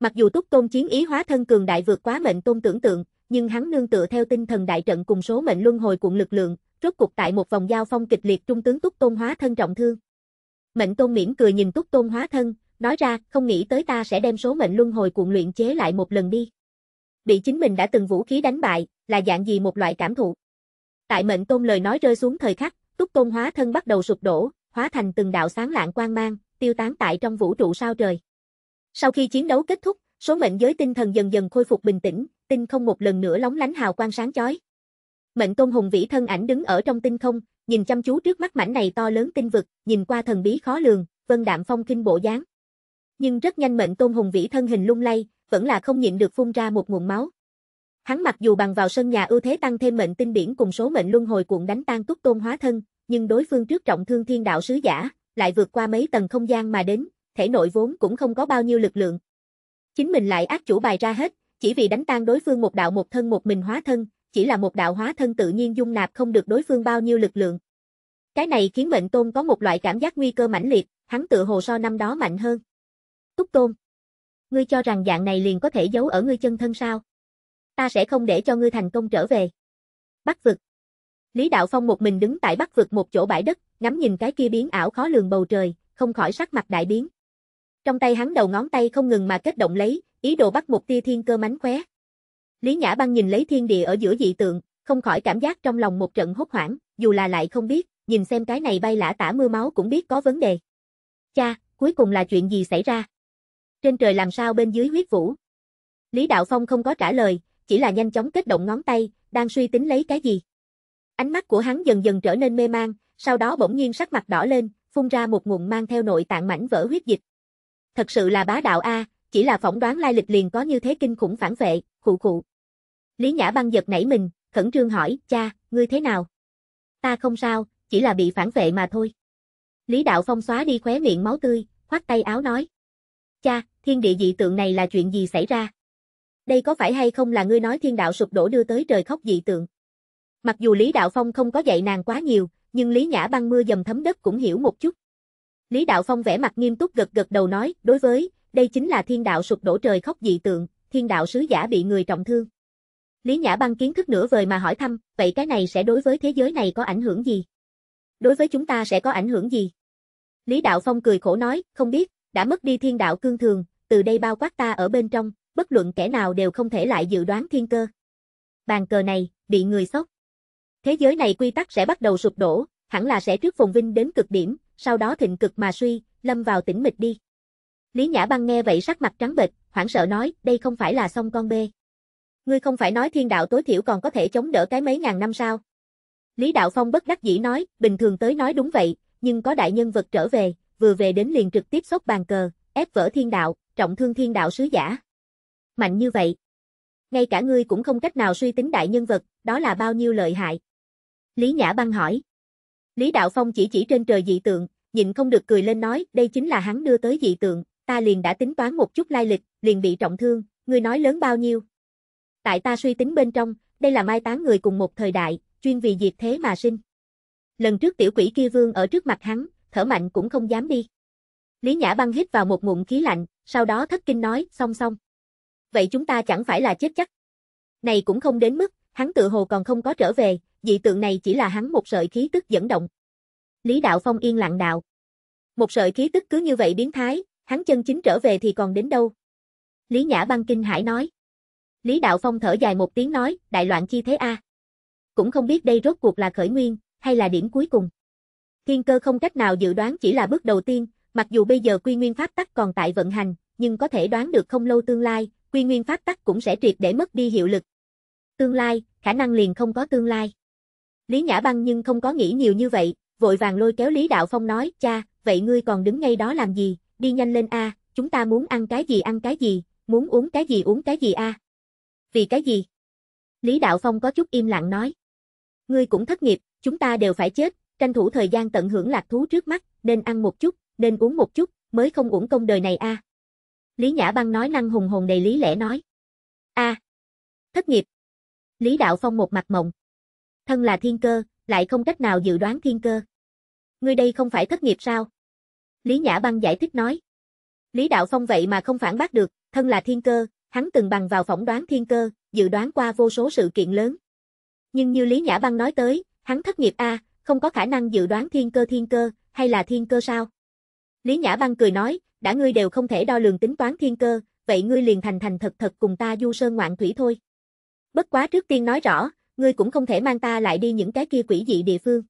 Mặc dù Túc Tôn chiến ý hóa thân cường đại vượt quá mệnh tôn tưởng tượng, nhưng hắn nương tựa theo tinh thần đại trận cùng số mệnh luân hồi cuộn lực lượng, rốt cục tại một vòng giao phong kịch liệt trung tướng Túc Tôn hóa thân trọng thương. Mệnh Tôn miễn cười nhìn Túc Tôn hóa thân, nói ra, không nghĩ tới ta sẽ đem số mệnh luân hồi cuộn luyện chế lại một lần đi. Bị chính mình đã từng vũ khí đánh bại, là dạng gì một loại cảm thụ? Tại mệnh tôn lời nói rơi xuống thời khắc, túc tôn hóa thân bắt đầu sụp đổ, hóa thành từng đạo sáng lạng quang mang, tiêu tán tại trong vũ trụ sao trời. Sau khi chiến đấu kết thúc, số mệnh giới tinh thần dần dần khôi phục bình tĩnh, tinh không một lần nữa lóng lánh hào quang sáng chói. Mệnh tôn hùng vĩ thân ảnh đứng ở trong tinh không, nhìn chăm chú trước mắt mảnh này to lớn tinh vực, nhìn qua thần bí khó lường, vân đạm phong kinh bộ dáng. Nhưng rất nhanh mệnh tôn hùng vĩ thân hình lung lay, vẫn là không nhịn được phun ra một nguồn máu. Hắn mặc dù bằng vào sân nhà ưu thế tăng thêm mệnh tinh biển cùng số mệnh luân hồi cuộn đánh tan túc tôn hóa thân, nhưng đối phương trước trọng thương thiên đạo sứ giả, lại vượt qua mấy tầng không gian mà đến, thể nội vốn cũng không có bao nhiêu lực lượng. Chính mình lại ác chủ bài ra hết, chỉ vì đánh tan đối phương một đạo một thân một mình hóa thân, chỉ là một đạo hóa thân tự nhiên dung nạp không được đối phương bao nhiêu lực lượng. Cái này khiến mệnh tôn có một loại cảm giác nguy cơ mãnh liệt, hắn tự hồ so năm đó mạnh hơn. Túc tôn. Ngươi cho rằng dạng này liền có thể giấu ở ngươi chân thân sao? ta sẽ không để cho ngươi thành công trở về. Bắc vực. Lý Đạo Phong một mình đứng tại Bắc vực một chỗ bãi đất, ngắm nhìn cái kia biến ảo khó lường bầu trời, không khỏi sắc mặt đại biến. Trong tay hắn đầu ngón tay không ngừng mà kết động lấy, ý đồ bắt một tia thiên cơ mánh khóe. Lý Nhã Băng nhìn lấy thiên địa ở giữa dị tượng, không khỏi cảm giác trong lòng một trận hốt hoảng, dù là lại không biết, nhìn xem cái này bay lả tả mưa máu cũng biết có vấn đề. Cha, cuối cùng là chuyện gì xảy ra? Trên trời làm sao bên dưới huyết vũ? Lý Đạo Phong không có trả lời, chỉ là nhanh chóng kết động ngón tay, đang suy tính lấy cái gì. Ánh mắt của hắn dần dần trở nên mê mang, sau đó bỗng nhiên sắc mặt đỏ lên, phun ra một nguồn mang theo nội tạng mảnh vỡ huyết dịch. Thật sự là bá đạo a, chỉ là phỏng đoán lai lịch liền có như thế kinh khủng phản vệ, khụ khụ. Lý Nhã băng giật nảy mình, khẩn trương hỏi, cha, ngươi thế nào? Ta không sao, chỉ là bị phản vệ mà thôi. Lý Đạo Phong xóa đi khóe miệng máu tươi, khoát tay áo nói. Cha, thiên địa dị tượng này là chuyện gì xảy ra? Đây có phải hay không là ngươi nói thiên đạo sụp đổ đưa tới trời khóc dị tượng? Mặc dù Lý Đạo Phong không có dạy nàng quá nhiều, nhưng Lý Nhã băng mưa dầm thấm đất cũng hiểu một chút. Lý Đạo Phong vẻ mặt nghiêm túc gật gật đầu nói, đối với, đây chính là thiên đạo sụp đổ trời khóc dị tượng, thiên đạo sứ giả bị người trọng thương. Lý Nhã băng kiến thức nửa vời mà hỏi thăm, vậy cái này sẽ đối với thế giới này có ảnh hưởng gì? Đối với chúng ta sẽ có ảnh hưởng gì? Lý Đạo Phong cười khổ nói, không biết, đã mất đi thiên đạo cương thường, từ đây bao quát ta ở bên trong, bất luận kẻ nào đều không thể lại dự đoán thiên cơ. Bàn cờ này, bị người sốc. Thế giới này quy tắc sẽ bắt đầu sụp đổ, hẳn là sẽ trước phồn vinh đến cực điểm, sau đó thịnh cực mà suy, lâm vào tĩnh mịch đi. Lý Nhã Băng nghe vậy sắc mặt trắng bệch, hoảng sợ nói, đây không phải là song con bê. Ngươi không phải nói thiên đạo tối thiểu còn có thể chống đỡ cái mấy ngàn năm sao? Lý Đạo Phong bất đắc dĩ nói, bình thường tới nói đúng vậy, nhưng có đại nhân vật trở về, vừa về đến liền trực tiếp xốc bàn cờ, ép vỡ thiên đạo, trọng thương thiên đạo sứ giả. Mạnh như vậy. Ngay cả ngươi cũng không cách nào suy tính đại nhân vật, đó là bao nhiêu lợi hại. Lý Nhã băng hỏi. Lý Đạo Phong chỉ chỉ trên trời dị tượng, nhịn không được cười lên nói, đây chính là hắn đưa tới dị tượng, ta liền đã tính toán một chút lai lịch, liền bị trọng thương, ngươi nói lớn bao nhiêu. Tại ta suy tính bên trong, đây là mai táng người cùng một thời đại, chuyên vì diệt thế mà sinh. Lần trước tiểu quỷ kia vương ở trước mặt hắn, thở mạnh cũng không dám đi. Lý Nhã băng hít vào một ngụm khí lạnh, sau đó thất kinh nói, song song vậy chúng ta chẳng phải là chết chắc. Này cũng không đến mức, hắn tự hồ còn không có trở về, dị tượng này chỉ là hắn một sợi khí tức dẫn động. Lý Đạo Phong yên lặng đạo. Một sợi khí tức cứ như vậy biến thái, hắn chân chính trở về thì còn đến đâu. Lý Nhã Băng kinh hải nói. Lý Đạo Phong thở dài một tiếng nói, đại loạn chi thế a. Cũng không biết đây rốt cuộc là khởi nguyên, hay là điểm cuối cùng. Thiên cơ không cách nào dự đoán chỉ là bước đầu tiên, mặc dù bây giờ quy nguyên pháp tắc còn tại vận hành, nhưng có thể đoán được không lâu tương lai, quy nguyên pháp tắc cũng sẽ triệt để mất đi hiệu lực. Tương lai, khả năng liền không có tương lai. Lý Nhã Băng nhưng không có nghĩ nhiều như vậy, vội vàng lôi kéo Lý Đạo Phong nói, cha, vậy ngươi còn đứng ngay đó làm gì, đi nhanh lên a, chúng ta muốn ăn cái gì ăn cái gì, muốn uống cái gì uống cái gì a. Vì cái gì? Lý Đạo Phong có chút im lặng nói. Ngươi cũng thất nghiệp, chúng ta đều phải chết, tranh thủ thời gian tận hưởng lạc thú trước mắt, nên ăn một chút, nên uống một chút, mới không uổng công đời này a. À. Lý Nhã Băng nói năng hùng hồn đầy lý lẽ nói. a à, thất nghiệp. Lý Đạo Phong một mặt mộng. Thân là thiên cơ, lại không cách nào dự đoán thiên cơ. Ngươi đây không phải thất nghiệp sao? Lý Nhã Băng giải thích nói. Lý Đạo Phong vậy mà không phản bác được, thân là thiên cơ, hắn từng bằng vào phỏng đoán thiên cơ, dự đoán qua vô số sự kiện lớn. Nhưng như Lý Nhã Băng nói tới, hắn thất nghiệp a, à, không có khả năng dự đoán thiên cơ thiên cơ, hay là thiên cơ sao? Lý Nhã Băng cười nói, đã ngươi đều không thể đo lường tính toán thiên cơ, vậy ngươi liền thành thành thật thật cùng ta du sơn ngoạn thủy thôi. Bất quá trước tiên nói rõ, ngươi cũng không thể mang ta lại đi những cái kia quỷ dị địa phương.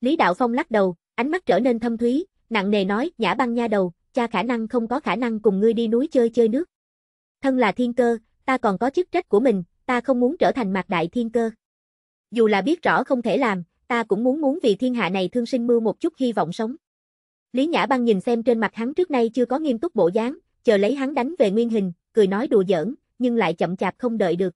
Lý Đạo Phong lắc đầu, ánh mắt trở nên thâm thúy, nặng nề nói, nhã băng nha đầu, cha khả năng không có khả năng cùng ngươi đi núi chơi chơi nước. Thân là thiên cơ, ta còn có chức trách của mình, ta không muốn trở thành mạc đại thiên cơ. Dù là biết rõ không thể làm, ta cũng muốn muốn vì thiên hạ này thương sinh mưu một chút hy vọng sống. Lý Nhã Băng nhìn xem trên mặt hắn trước nay chưa có nghiêm túc bộ dáng, chờ lấy hắn đánh về nguyên hình, cười nói đùa giỡn, nhưng lại chậm chạp không đợi được.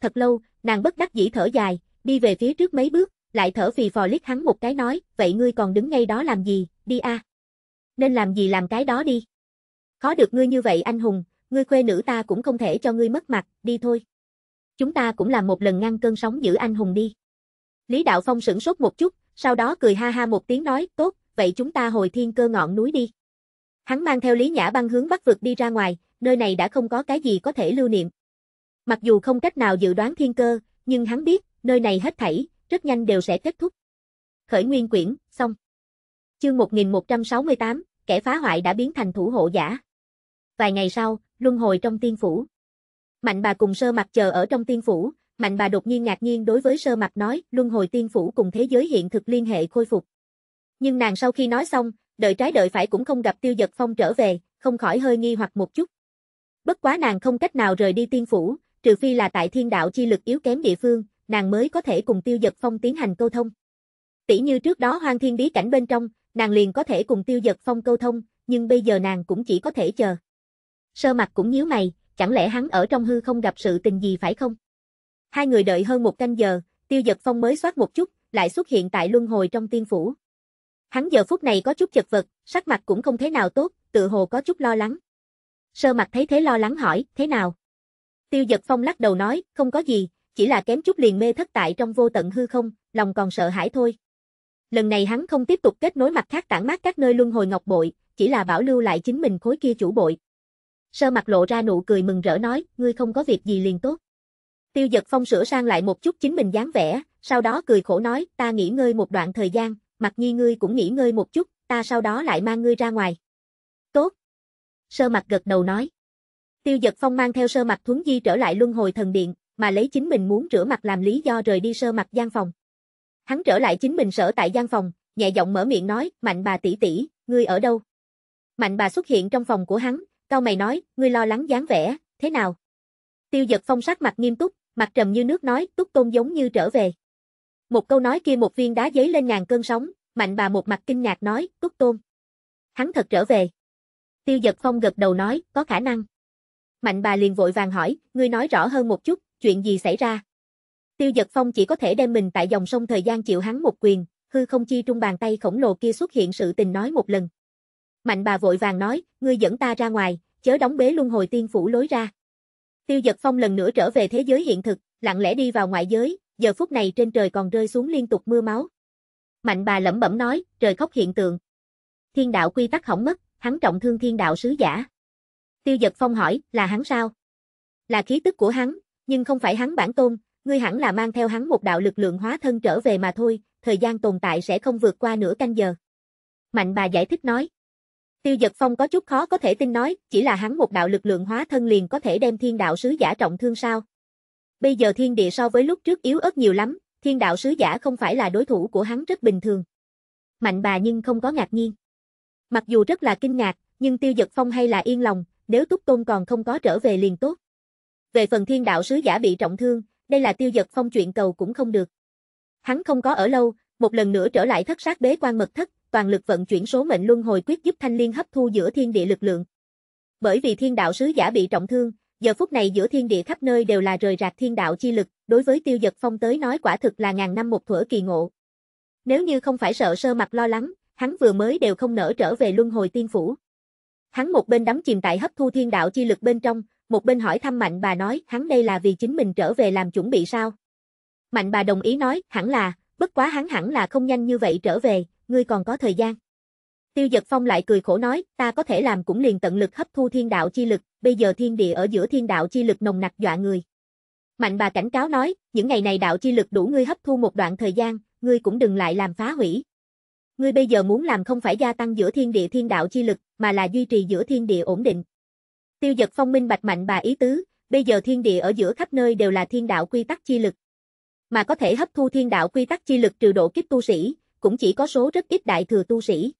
Thật lâu, nàng bất đắc dĩ thở dài, đi về phía trước mấy bước, lại thở phì phò liếc hắn một cái nói, vậy ngươi còn đứng ngay đó làm gì, đi a. Nên làm gì làm cái đó đi. Khó được ngươi như vậy anh hùng, ngươi khuê nữ ta cũng không thể cho ngươi mất mặt, đi thôi. Chúng ta cũng làm một lần ngăn cơn sóng giữ anh hùng đi. Lý Đạo Phong sửng sốt một chút, sau đó cười ha ha một tiếng nói, tốt, vậy chúng ta hồi thiên cơ ngọn núi đi. Hắn mang theo Lý Nhã băng hướng bắc vực đi ra ngoài, nơi này đã không có cái gì có thể lưu niệm. Mặc dù không cách nào dự đoán thiên cơ, nhưng hắn biết, nơi này hết thảy, rất nhanh đều sẽ kết thúc. Khởi nguyên quyển, xong. Chương 1168, kẻ phá hoại đã biến thành thủ hộ giả. Vài ngày sau, luân hồi trong tiên phủ. Mạnh bà cùng sơ mặt chờ ở trong tiên phủ, mạnh bà đột nhiên ngạc nhiên đối với sơ mặt nói, luân hồi tiên phủ cùng thế giới hiện thực liên hệ khôi phục nhưng nàng sau khi nói xong, đợi trái đợi phải cũng không gặp tiêu giật phong trở về, không khỏi hơi nghi hoặc một chút. Bất quá nàng không cách nào rời đi tiên phủ, trừ phi là tại thiên đạo chi lực yếu kém địa phương, nàng mới có thể cùng tiêu giật phong tiến hành câu thông. Tỷ như trước đó hoang thiên bí cảnh bên trong, nàng liền có thể cùng tiêu giật phong câu thông, nhưng bây giờ nàng cũng chỉ có thể chờ. Sơ mặt cũng nhíu mày, chẳng lẽ hắn ở trong hư không gặp sự tình gì phải không? Hai người đợi hơn một canh giờ, tiêu giật phong mới soát một chút, lại xuất hiện tại luân hồi trong tiên phủ. Hắn giờ phút này có chút chật vật, sắc mặt cũng không thế nào tốt, tự hồ có chút lo lắng. Sơ mặt thấy thế lo lắng hỏi, thế nào? Tiêu giật phong lắc đầu nói, không có gì, chỉ là kém chút liền mê thất tại trong vô tận hư không, lòng còn sợ hãi thôi. Lần này hắn không tiếp tục kết nối mặt khác tản mát các nơi luân hồi ngọc bội, chỉ là bảo lưu lại chính mình khối kia chủ bội. Sơ mặt lộ ra nụ cười mừng rỡ nói, ngươi không có việc gì liền tốt. Tiêu giật phong sửa sang lại một chút chính mình dáng vẻ, sau đó cười khổ nói, ta nghỉ ngơi một đoạn thời gian, mặt nhi ngươi cũng nghỉ ngơi một chút, ta sau đó lại mang ngươi ra ngoài. Tốt. Sơ mặt gật đầu nói. Tiêu giật phong mang theo sơ mặt thuấn di trở lại luân hồi thần điện, mà lấy chính mình muốn rửa mặt làm lý do rời đi sơ mặt gian phòng. Hắn trở lại chính mình sở tại gian phòng, nhẹ giọng mở miệng nói, mạnh bà tỷ tỷ, ngươi ở đâu? Mạnh bà xuất hiện trong phòng của hắn, cao mày nói, ngươi lo lắng dáng vẻ, thế nào? Tiêu giật phong sắc mặt nghiêm túc, mặt trầm như nước nói, túc tôn giống như trở về. Một câu nói kia một viên đá giấy lên ngàn cơn sóng, mạnh bà một mặt kinh ngạc nói, Túc Tôn. Hắn thật trở về. Tiêu giật phong gật đầu nói, có khả năng. Mạnh bà liền vội vàng hỏi, ngươi nói rõ hơn một chút, chuyện gì xảy ra? Tiêu giật phong chỉ có thể đem mình tại dòng sông thời gian chịu hắn một quyền, hư không chi trung bàn tay khổng lồ kia xuất hiện sự tình nói một lần. Mạnh bà vội vàng nói, ngươi dẫn ta ra ngoài, chớ đóng bế luân hồi tiên phủ lối ra. Tiêu giật phong lần nữa trở về thế giới hiện thực, lặng lẽ đi vào ngoại giới, giờ phút này trên trời còn rơi xuống liên tục mưa máu. Mạnh bà lẩm bẩm nói, trời khóc hiện tượng. Thiên đạo quy tắc hỏng mất, hắn trọng thương thiên đạo sứ giả. Tiêu giật phong hỏi, là hắn sao? Là khí tức của hắn, nhưng không phải hắn bản tôn, ngươi hẳn là mang theo hắn một đạo lực lượng hóa thân trở về mà thôi, thời gian tồn tại sẽ không vượt qua nửa canh giờ. Mạnh bà giải thích nói. Tiêu giật phong có chút khó có thể tin nói, chỉ là hắn một đạo lực lượng hóa thân liền có thể đem thiên đạo sứ giả trọng thương sao? Bây giờ thiên địa so với lúc trước yếu ớt nhiều lắm, thiên đạo sứ giả không phải là đối thủ của hắn rất bình thường. Mạnh bà nhưng không có ngạc nhiên. Mặc dù rất là kinh ngạc, nhưng tiêu giật phong hay là yên lòng, nếu túc tôn còn không có trở về liền tốt. Về phần thiên đạo sứ giả bị trọng thương, đây là tiêu giật phong chuyện cầu cũng không được. Hắn không có ở lâu, một lần nữa trở lại thất sát bế quan mật thất, toàn lực vận chuyển số mệnh luân hồi quyết giúp thanh liên hấp thu giữa thiên địa lực lượng. Bởi vì thiên đạo sứ giả bị trọng thương, giờ phút này giữa thiên địa khắp nơi đều là rời rạc thiên đạo chi lực, đối với tiêu giật phong tới nói quả thực là ngàn năm một thuở kỳ ngộ. Nếu như không phải sợ sơ mặt lo lắng, hắn vừa mới đều không nỡ trở về luân hồi tiên phủ. Hắn một bên đắm chìm tại hấp thu thiên đạo chi lực bên trong, một bên hỏi thăm mạnh bà nói hắn đây là vì chính mình trở về làm chuẩn bị sao. Mạnh bà đồng ý nói, hẳn là, bất quá hắn hẳn là không nhanh như vậy trở về, ngươi còn có thời gian. Tiêu giật phong lại cười khổ nói, ta có thể làm cũng liền tận lực hấp thu thiên đạo chi lực, bây giờ thiên địa ở giữa thiên đạo chi lực nồng nặc dọa người. Mạnh bà cảnh cáo nói, những ngày này đạo chi lực đủ ngươi hấp thu một đoạn thời gian, ngươi cũng đừng lại làm phá hủy. Ngươi bây giờ muốn làm không phải gia tăng giữa thiên địa thiên đạo chi lực, mà là duy trì giữa thiên địa ổn định. Tiêu giật phong minh bạch mạnh bà ý tứ, bây giờ thiên địa ở giữa khắp nơi đều là thiên đạo quy tắc chi lực. Mà có thể hấp thu thiên đạo quy tắc chi lực trừ độ kiếp tu sĩ, cũng chỉ có số rất ít đại thừa tu sĩ.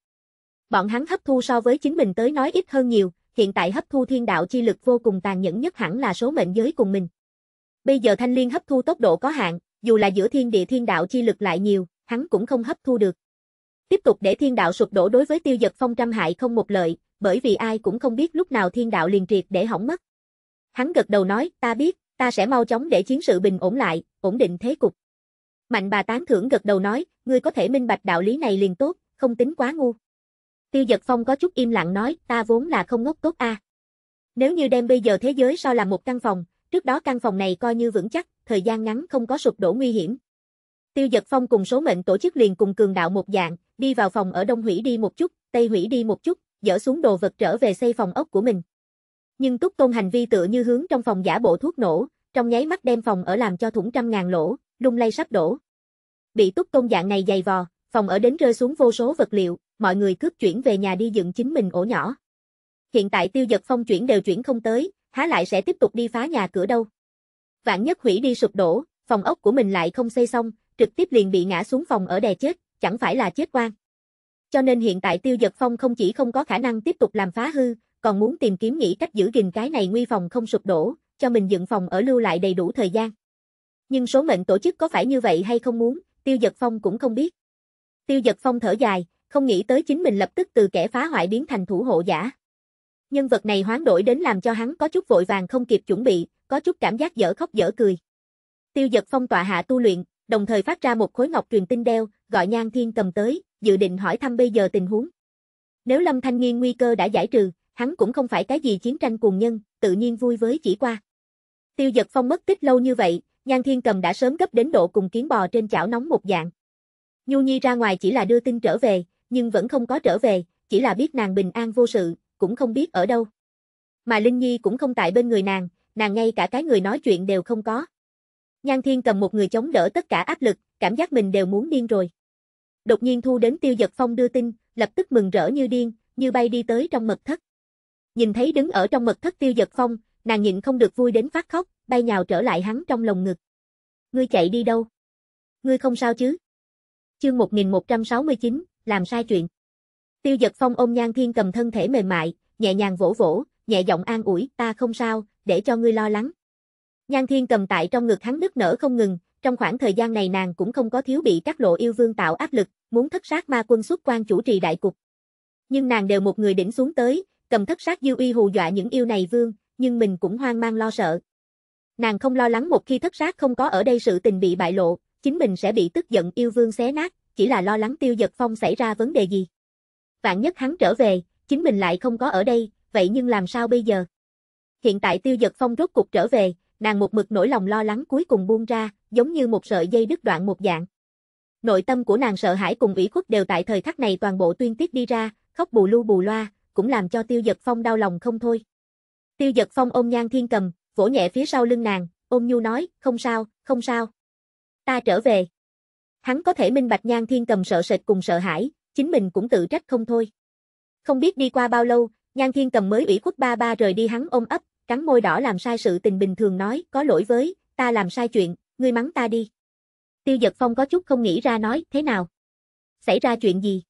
Bọn hắn hấp thu so với chính mình tới nói ít hơn nhiều, hiện tại hấp thu thiên đạo chi lực vô cùng tàn nhẫn nhất hẳn là số mệnh giới cùng mình. Bây giờ thanh liên hấp thu tốc độ có hạn, dù là giữa thiên địa thiên đạo chi lực lại nhiều, hắn cũng không hấp thu được. Tiếp tục để thiên đạo sụp đổ đối với tiêu giật phong trăm hại không một lợi, bởi vì ai cũng không biết lúc nào thiên đạo liền triệt để hỏng mất. Hắn gật đầu nói, ta biết, ta sẽ mau chóng để chiến sự bình ổn lại, ổn định thế cục. Mạnh bà tán thưởng gật đầu nói, ngươi có thể minh bạch đạo lý này liền tốt, không tính quá ngu. Tiêu Giật Phong có chút im lặng nói, ta vốn là không ngốc tốt a. Nếu như đem bây giờ thế giới so làm một căn phòng, trước đó căn phòng này coi như vững chắc, thời gian ngắn không có sụp đổ nguy hiểm. Tiêu Giật Phong cùng số mệnh tổ chức liền cùng cường đạo một dạng, đi vào phòng ở Đông Hủy đi một chút, Tây Hủy đi một chút, dỡ xuống đồ vật trở về xây phòng ốc của mình. Nhưng Túc Tôn hành vi tựa như hướng trong phòng giả bộ thuốc nổ, trong nháy mắt đem phòng ở làm cho thủng trăm ngàn lỗ, lung lay sắp đổ. Bị Túc Tôn dạng này dày vò, phòng ở đến rơi xuống vô số vật liệu, mọi người cướp chuyển về nhà đi dựng chính mình ổ nhỏ. Hiện tại tiêu giật phong chuyển đều chuyển không tới, há lại sẽ tiếp tục đi phá nhà cửa đâu. Vạn nhất hủy đi sụp đổ, phòng ốc của mình lại không xây xong, trực tiếp liền bị ngã xuống phòng ở đè chết, chẳng phải là chết oan. Cho nên hiện tại tiêu giật phong không chỉ không có khả năng tiếp tục làm phá hư, còn muốn tìm kiếm nghĩ cách giữ gìn cái này nguy phòng không sụp đổ, cho mình dựng phòng ở lưu lại đầy đủ thời gian. Nhưng số mệnh tổ chức có phải như vậy hay không muốn, tiêu giật phong cũng không biết. Tiêu giật phong thở dài, không nghĩ tới chính mình lập tức từ kẻ phá hoại biến thành thủ hộ giả. Nhân vật này hoán đổi đến làm cho hắn có chút vội vàng không kịp chuẩn bị, có chút cảm giác dở khóc dở cười. Tiêu giật phong tọa hạ tu luyện, đồng thời phát ra một khối ngọc truyền tinh đeo, gọi Nhan Thiên cầm tới, dự định hỏi thăm bây giờ tình huống. Nếu Lâm Thanh Nghiên nguy cơ đã giải trừ, hắn cũng không phải cái gì chiến tranh cuồng nhân, tự nhiên vui với chỉ qua. Tiêu giật phong mất tích lâu như vậy, Nhan Thiên cầm đã sớm gấp đến độ cùng kiến bò trên chảo nóng một dạng. Nhu Nhi ra ngoài chỉ là đưa tin trở về, nhưng vẫn không có trở về, chỉ là biết nàng bình an vô sự, cũng không biết ở đâu. Mà Linh Nhi cũng không tại bên người nàng, nàng ngay cả cái người nói chuyện đều không có. Nhan Thiên cầm một người chống đỡ tất cả áp lực, cảm giác mình đều muốn điên rồi. Đột nhiên thu đến Tiêu Giật Phong đưa tin, lập tức mừng rỡ như điên, như bay đi tới trong mật thất. Nhìn thấy đứng ở trong mật thất Tiêu Giật Phong, nàng nhịn không được vui đến phát khóc, bay nhào trở lại hắn trong lòng ngực. Ngươi chạy đi đâu? Ngươi không sao chứ? Chương 1169, làm sai chuyện. Tiêu giật phong ôm Nhan Thiên cầm thân thể mềm mại, nhẹ nhàng vỗ vỗ, nhẹ giọng an ủi, ta không sao, để cho ngươi lo lắng. Nhan Thiên cầm tại trong ngực hắn nức nở không ngừng, trong khoảng thời gian này nàng cũng không có thiếu bị các lộ yêu vương tạo áp lực, muốn thất sát ma quân xuất quan chủ trì đại cục. Nhưng nàng đều một người đỉnh xuống tới, cầm thất sát dư uy hù dọa những yêu này vương, nhưng mình cũng hoang mang lo sợ. Nàng không lo lắng một khi thất sát không có ở đây sự tình bị bại lộ, chính mình sẽ bị tức giận yêu vương xé nát, chỉ là lo lắng tiêu giật phong xảy ra vấn đề gì. Vạn nhất hắn trở về, chính mình lại không có ở đây, vậy nhưng làm sao bây giờ? Hiện tại tiêu giật phong rốt cục trở về, nàng một mực nỗi lòng lo lắng cuối cùng buông ra, giống như một sợi dây đứt đoạn một dạng. Nội tâm của nàng sợ hãi cùng ủy khuất đều tại thời khắc này toàn bộ tuyên tiết đi ra, khóc bù lu bù loa, cũng làm cho tiêu giật phong đau lòng không thôi. Tiêu giật phong ôm nhan thiên cầm, vỗ nhẹ phía sau lưng nàng, ôm nhu nói, không sao, không sao. Ta trở về. Hắn có thể minh bạch Nhan Thiên Cầm sợ sệt cùng sợ hãi, chính mình cũng tự trách không thôi. Không biết đi qua bao lâu, Nhan Thiên Cầm mới ủy khuất ba ba rời đi hắn ôm ấp, cắn môi đỏ làm sai sự tình bình thường nói, có lỗi với, ta làm sai chuyện, ngươi mắng ta đi. Tiêu Dật Phong có chút không nghĩ ra nói, thế nào? Xảy ra chuyện gì?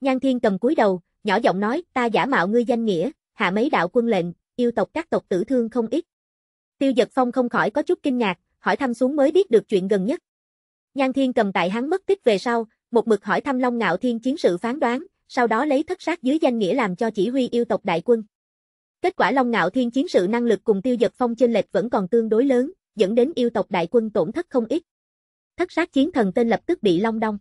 Nhan Thiên Cầm cúi đầu, nhỏ giọng nói, ta giả mạo ngươi danh nghĩa, hạ mấy đạo quân lệnh, yêu tộc các tộc tử thương không ít. Tiêu Dật Phong không khỏi có chút kinh ngạc, hỏi thăm xuống mới biết được chuyện gần nhất, Nhan Thiên cầm tại hắn mất tích về sau, một mực hỏi thăm Long Ngạo Thiên chiến sự phán đoán, sau đó lấy thất sát dưới danh nghĩa làm cho chỉ huy yêu tộc đại quân. Kết quả Long Ngạo Thiên chiến sự năng lực cùng tiêu giật phong chênh lệch vẫn còn tương đối lớn, dẫn đến yêu tộc đại quân tổn thất không ít. Thất sát chiến thần tên lập tức bị long đong.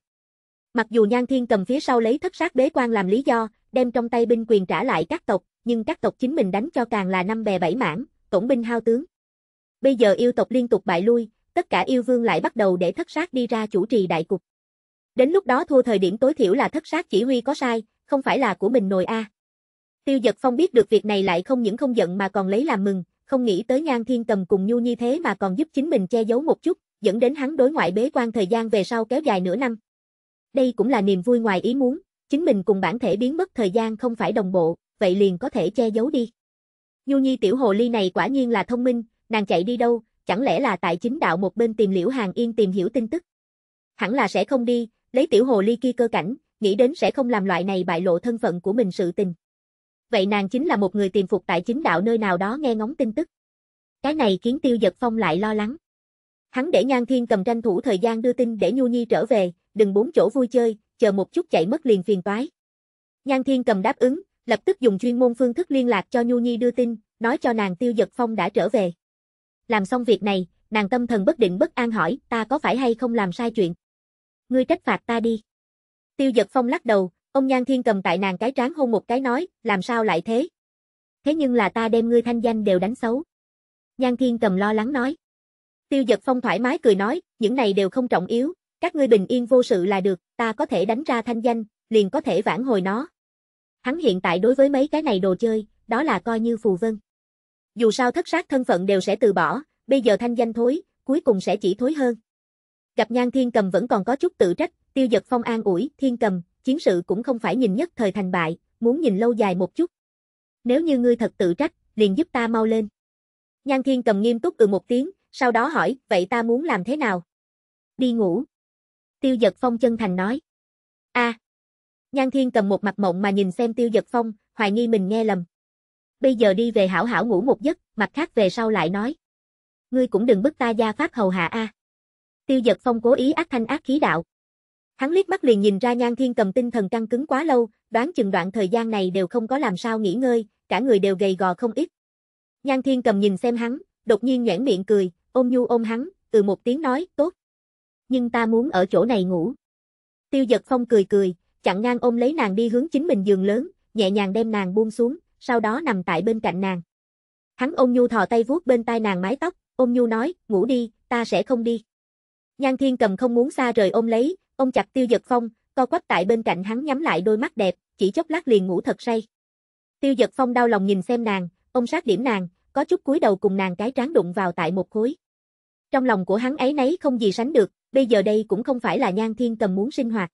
Mặc dù Nhan Thiên cầm phía sau lấy thất sát bế quan làm lý do, đem trong tay binh quyền trả lại các tộc, nhưng các tộc chính mình đánh cho càng là năm bè bảy mảng, tổn binh hao tướng. Bây giờ yêu tộc liên tục bại lui, tất cả yêu vương lại bắt đầu để thất sát đi ra chủ trì đại cục. Đến lúc đó thua thời điểm tối thiểu là thất sát chỉ huy có sai, không phải là của mình nồi a. Tiêu giật Phong biết được việc này lại không những không giận mà còn lấy làm mừng, không nghĩ tới Nhan Thiên Cầm cùng Nhu Nhi thế mà còn giúp chính mình che giấu một chút, dẫn đến hắn đối ngoại bế quan thời gian về sau kéo dài nửa năm. Đây cũng là niềm vui ngoài ý muốn, chính mình cùng bản thể biến mất thời gian không phải đồng bộ, vậy liền có thể che giấu đi. Nhu Nhi tiểu hồ ly này quả nhiên là thông minh, nàng chạy đi đâu, chẳng lẽ là tại chính đạo một bên tìm Liễu Hàng Yên tìm hiểu tin tức. Hẳn là sẽ không đi, lấy tiểu hồ ly kia cơ cảnh, nghĩ đến sẽ không làm loại này bại lộ thân phận của mình sự tình. Vậy nàng chính là một người tìm phục tại chính đạo nơi nào đó nghe ngóng tin tức. Cái này khiến Tiêu Giật Phong lại lo lắng. Hắn để Nhan Thiên cầm tranh thủ thời gian đưa tin để Nhu Nhi trở về, đừng bốn chỗ vui chơi, chờ một chút chạy mất liền phiền toái. Nhan Thiên cầm đáp ứng, lập tức dùng chuyên môn phương thức liên lạc cho Nhu Nhi đưa tin, nói cho nàng Tiêu Giật Phong đã trở về. Làm xong việc này, nàng tâm thần bất định bất an hỏi, ta có phải hay không làm sai chuyện? Ngươi trách phạt ta đi. Tiêu giật phong lắc đầu, ông Nhan Thiên cầm tại nàng cái trán hôn một cái nói, làm sao lại thế? Thế nhưng là ta đem ngươi thanh danh đều đánh xấu. Nhan Thiên cầm lo lắng nói. Tiêu giật phong thoải mái cười nói, những này đều không trọng yếu, các ngươi bình yên vô sự là được, ta có thể đánh ra thanh danh, liền có thể vãn hồi nó. Hắn hiện tại đối với mấy cái này đồ chơi, đó là coi như phù vân dù sao thất sát thân phận đều sẽ từ bỏ, bây giờ thanh danh thối, cuối cùng sẽ chỉ thối hơn. Gặp Nhan Thiên Cầm vẫn còn có chút tự trách, Tiêu Dật Phong an ủi, Thiên Cầm, chiến sự cũng không phải nhìn nhất thời thành bại, muốn nhìn lâu dài một chút. Nếu như ngươi thật tự trách, liền giúp ta mau lên. Nhan Thiên Cầm nghiêm túc ừ một tiếng, sau đó hỏi, vậy ta muốn làm thế nào? Đi ngủ. Tiêu Dật Phong chân thành nói. A. À. Nhan Thiên Cầm một mặt mộng mà nhìn xem Tiêu Dật Phong, hoài nghi mình nghe lầm bây giờ đi về hảo hảo ngủ một giấc, mặt khác về sau lại nói. Ngươi cũng đừng bức ta gia pháp hầu hạ a. Tiêu giật phong cố ý ác thanh ác khí đạo. Hắn liếc mắt liền nhìn ra nhan thiên cầm tinh thần căng cứng quá lâu, đoán chừng đoạn thời gian này đều không có làm sao nghỉ ngơi, cả người đều gầy gò không ít. Nhan thiên cầm nhìn xem hắn, đột nhiên nhoảng miệng cười, ôm nhu ôm hắn, từ một tiếng nói, tốt. Nhưng ta muốn ở chỗ này ngủ. Tiêu giật phong cười cười, chặn ngang ôm lấy nàng đi hướng chính mình giường lớn, nhẹ nhàng đem nàng buông xuống, sau đó nằm tại bên cạnh nàng. Hắn ôm nhu thò tay vuốt bên tai nàng mái tóc, ôm nhu nói, ngủ đi, ta sẽ không đi. Nhan Thiên cầm không muốn xa rời ôm lấy, ôm chặt Tiêu Dật Phong, co quắp tại bên cạnh hắn nhắm lại đôi mắt đẹp, chỉ chốc lát liền ngủ thật say. Tiêu Dật Phong đau lòng nhìn xem nàng, ông sát điểm nàng, có chút cúi đầu cùng nàng cái trán đụng vào tại một khối. Trong lòng của hắn ấy nấy không gì sánh được, bây giờ đây cũng không phải là Nhan Thiên cầm muốn sinh hoạt.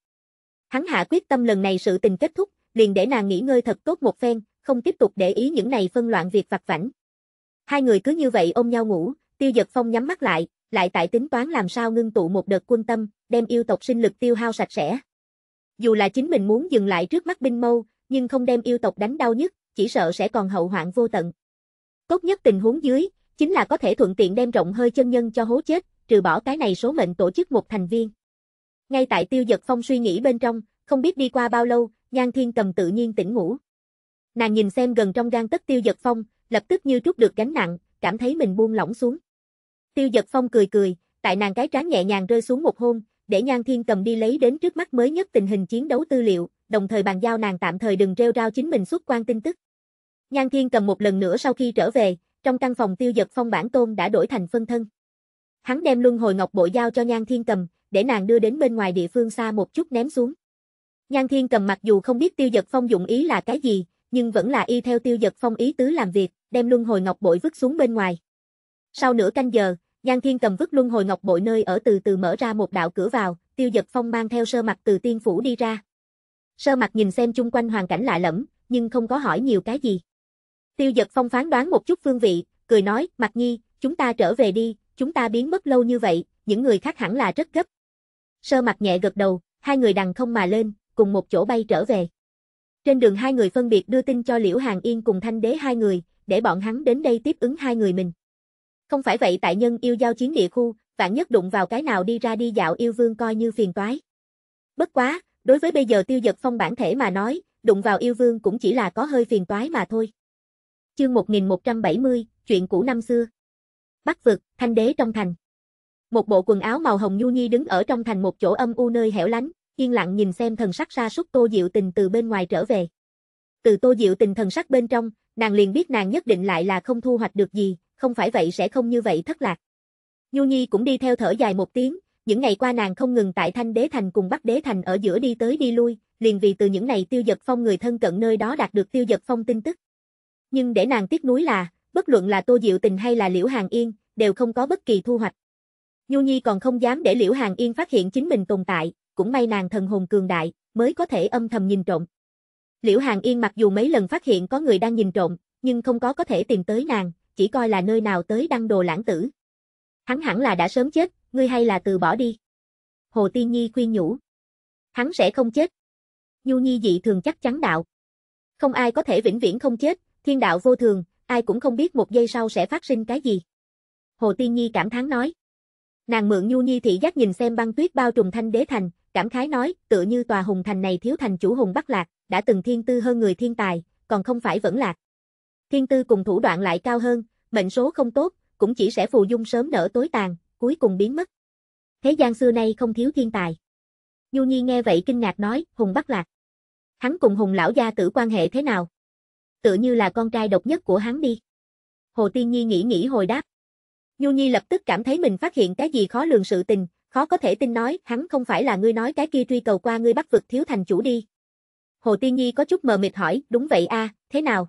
Hắn hạ quyết tâm lần này sự tình kết thúc, liền để nàng nghỉ ngơi thật tốt một phen, không tiếp tục để ý những này phân loạn việc vặt vảnh. Hai người cứ như vậy ôm nhau ngủ, tiêu giật phong nhắm mắt lại, lại tại tính toán làm sao ngưng tụ một đợt quân tâm, đem yêu tộc sinh lực tiêu hao sạch sẽ. Dù là chính mình muốn dừng lại trước mắt binh mâu, nhưng không đem yêu tộc đánh đau nhất, chỉ sợ sẽ còn hậu hoạn vô tận. Tốt nhất tình huống dưới, chính là có thể thuận tiện đem rộng hơi chân nhân cho hố chết, trừ bỏ cái này số mệnh tổ chức một thành viên. Ngay tại tiêu giật phong suy nghĩ bên trong, không biết đi qua bao lâu, Nhan Thiên Cầm tự nhiên tỉnh ngủ. Nàng nhìn xem gần trong gan tất Tiêu Giật Phong, lập tức như trút được gánh nặng, cảm thấy mình buông lỏng xuống. Tiêu Giật Phong cười cười, tại nàng cái trán nhẹ nhàng rơi xuống một hôn, để Nhan Thiên cầm đi lấy đến trước mắt mới nhất tình hình chiến đấu tư liệu, đồng thời bàn giao nàng tạm thời đừng rêu rao chính mình xuất quan tin tức. Nhan Thiên cầm một lần nữa sau khi trở về, trong căn phòng Tiêu Giật Phong bản tôn đã đổi thành phân thân. Hắn đem luân hồi ngọc bộ giao cho Nhan Thiên cầm, để nàng đưa đến bên ngoài địa phương xa một chút ném xuống. Nhan Thiên cầm mặc dù không biết Tiêu Giật Phong dụng ý là cái gì, nhưng vẫn là y theo tiêu giật phong ý tứ làm việc, đem luân hồi ngọc bội vứt xuống bên ngoài. Sau nửa canh giờ, Nhan Thiên cầm vứt luân hồi ngọc bội nơi ở từ từ mở ra một đạo cửa vào, tiêu giật phong mang theo sơ mặt từ tiên phủ đi ra. Sơ mặt nhìn xem chung quanh hoàn cảnh lạ lẫm, nhưng không có hỏi nhiều cái gì. Tiêu giật phong phán đoán một chút phương vị, cười nói, mặt nhi, chúng ta trở về đi, chúng ta biến mất lâu như vậy, những người khác hẳn là rất gấp. Sơ mặt nhẹ gật đầu, hai người đằng không mà lên, cùng một chỗ bay trở về. Trên đường hai người phân biệt đưa tin cho Liễu Hàng Yên cùng Thanh Đế hai người, để bọn hắn đến đây tiếp ứng hai người mình. Không phải vậy tại nhân yêu giao chiến địa khu, vạn nhất đụng vào cái nào đi ra đi dạo yêu vương coi như phiền toái. Bất quá, đối với bây giờ tiêu giật phong bản thể mà nói, đụng vào yêu vương cũng chỉ là có hơi phiền toái mà thôi. Chương 1170, chuyện cũ năm xưa. Bắc vực, thanh đế trong thành. Một bộ quần áo màu hồng nhu nhi đứng ở trong thành một chỗ âm u nơi hẻo lánh, yên lặng nhìn xem thần sắc ra súc Tô Diệu Tình từ bên ngoài trở về. Từ Tô Diệu Tình thần sắc bên trong, nàng liền biết nàng nhất định lại là không thu hoạch được gì, không phải vậy sẽ không như vậy thất lạc. Nhu Nhi cũng đi theo thở dài một tiếng, những ngày qua nàng không ngừng tại Thanh Đế Thành cùng Bắc Đế Thành ở giữa đi tới đi lui, liền vì từ những này tiêu giật phong người thân cận nơi đó đạt được tiêu giật phong tin tức. Nhưng để nàng tiếc nuối là, bất luận là Tô Diệu Tình hay là Liễu Hàng Yên, đều không có bất kỳ thu hoạch. Nhu Nhi còn không dám để Liễu Hàng Yên phát hiện chính mình tồn tại, cũng may nàng thần hồn cường đại, mới có thể âm thầm nhìn trộm. Liễu Hàng Yên mặc dù mấy lần phát hiện có người đang nhìn trộm, nhưng không có có thể tìm tới nàng, chỉ coi là nơi nào tới đăng đồ lãng tử. Hắn hẳn là đã sớm chết, ngươi hay là từ bỏ đi. Hồ Tiên Nhi khuyên nhủ. Hắn sẽ không chết. Nhu Nhi dị thường chắc chắn đạo. Không ai có thể vĩnh viễn không chết, thiên đạo vô thường, ai cũng không biết một giây sau sẽ phát sinh cái gì. Hồ Tiên Nhi cảm thán nói. Nàng mượn Nhu Nhi thị giác nhìn xem băng tuyết bao trùm thanh đế thành, cảm khái nói, tựa như tòa hùng thành này thiếu thành chủ hùng Bắc Lạc, đã từng thiên tư hơn người thiên tài, còn không phải vẫn lạc. Thiên tư cùng thủ đoạn lại cao hơn, mệnh số không tốt, cũng chỉ sẽ phù dung sớm nở tối tàn, cuối cùng biến mất. Thế gian xưa nay không thiếu thiên tài. Nhu Nhi nghe vậy kinh ngạc nói, Hùng Bắc Lạc. Hắn cùng Hùng lão gia tử quan hệ thế nào? Tựa như là con trai độc nhất của hắn đi. Hồ Tiên Nhi nghĩ nghĩ hồi đáp. Nhu Nhi lập tức cảm thấy mình phát hiện cái gì khó lường sự tình, Khó có thể tin nói, hắn không phải là ngươi nói cái kia truy cầu qua ngươi bắt vực thiếu thành chủ đi. Hồ Tiên Nhi có chút mờ mịt hỏi, đúng vậy a, thế nào?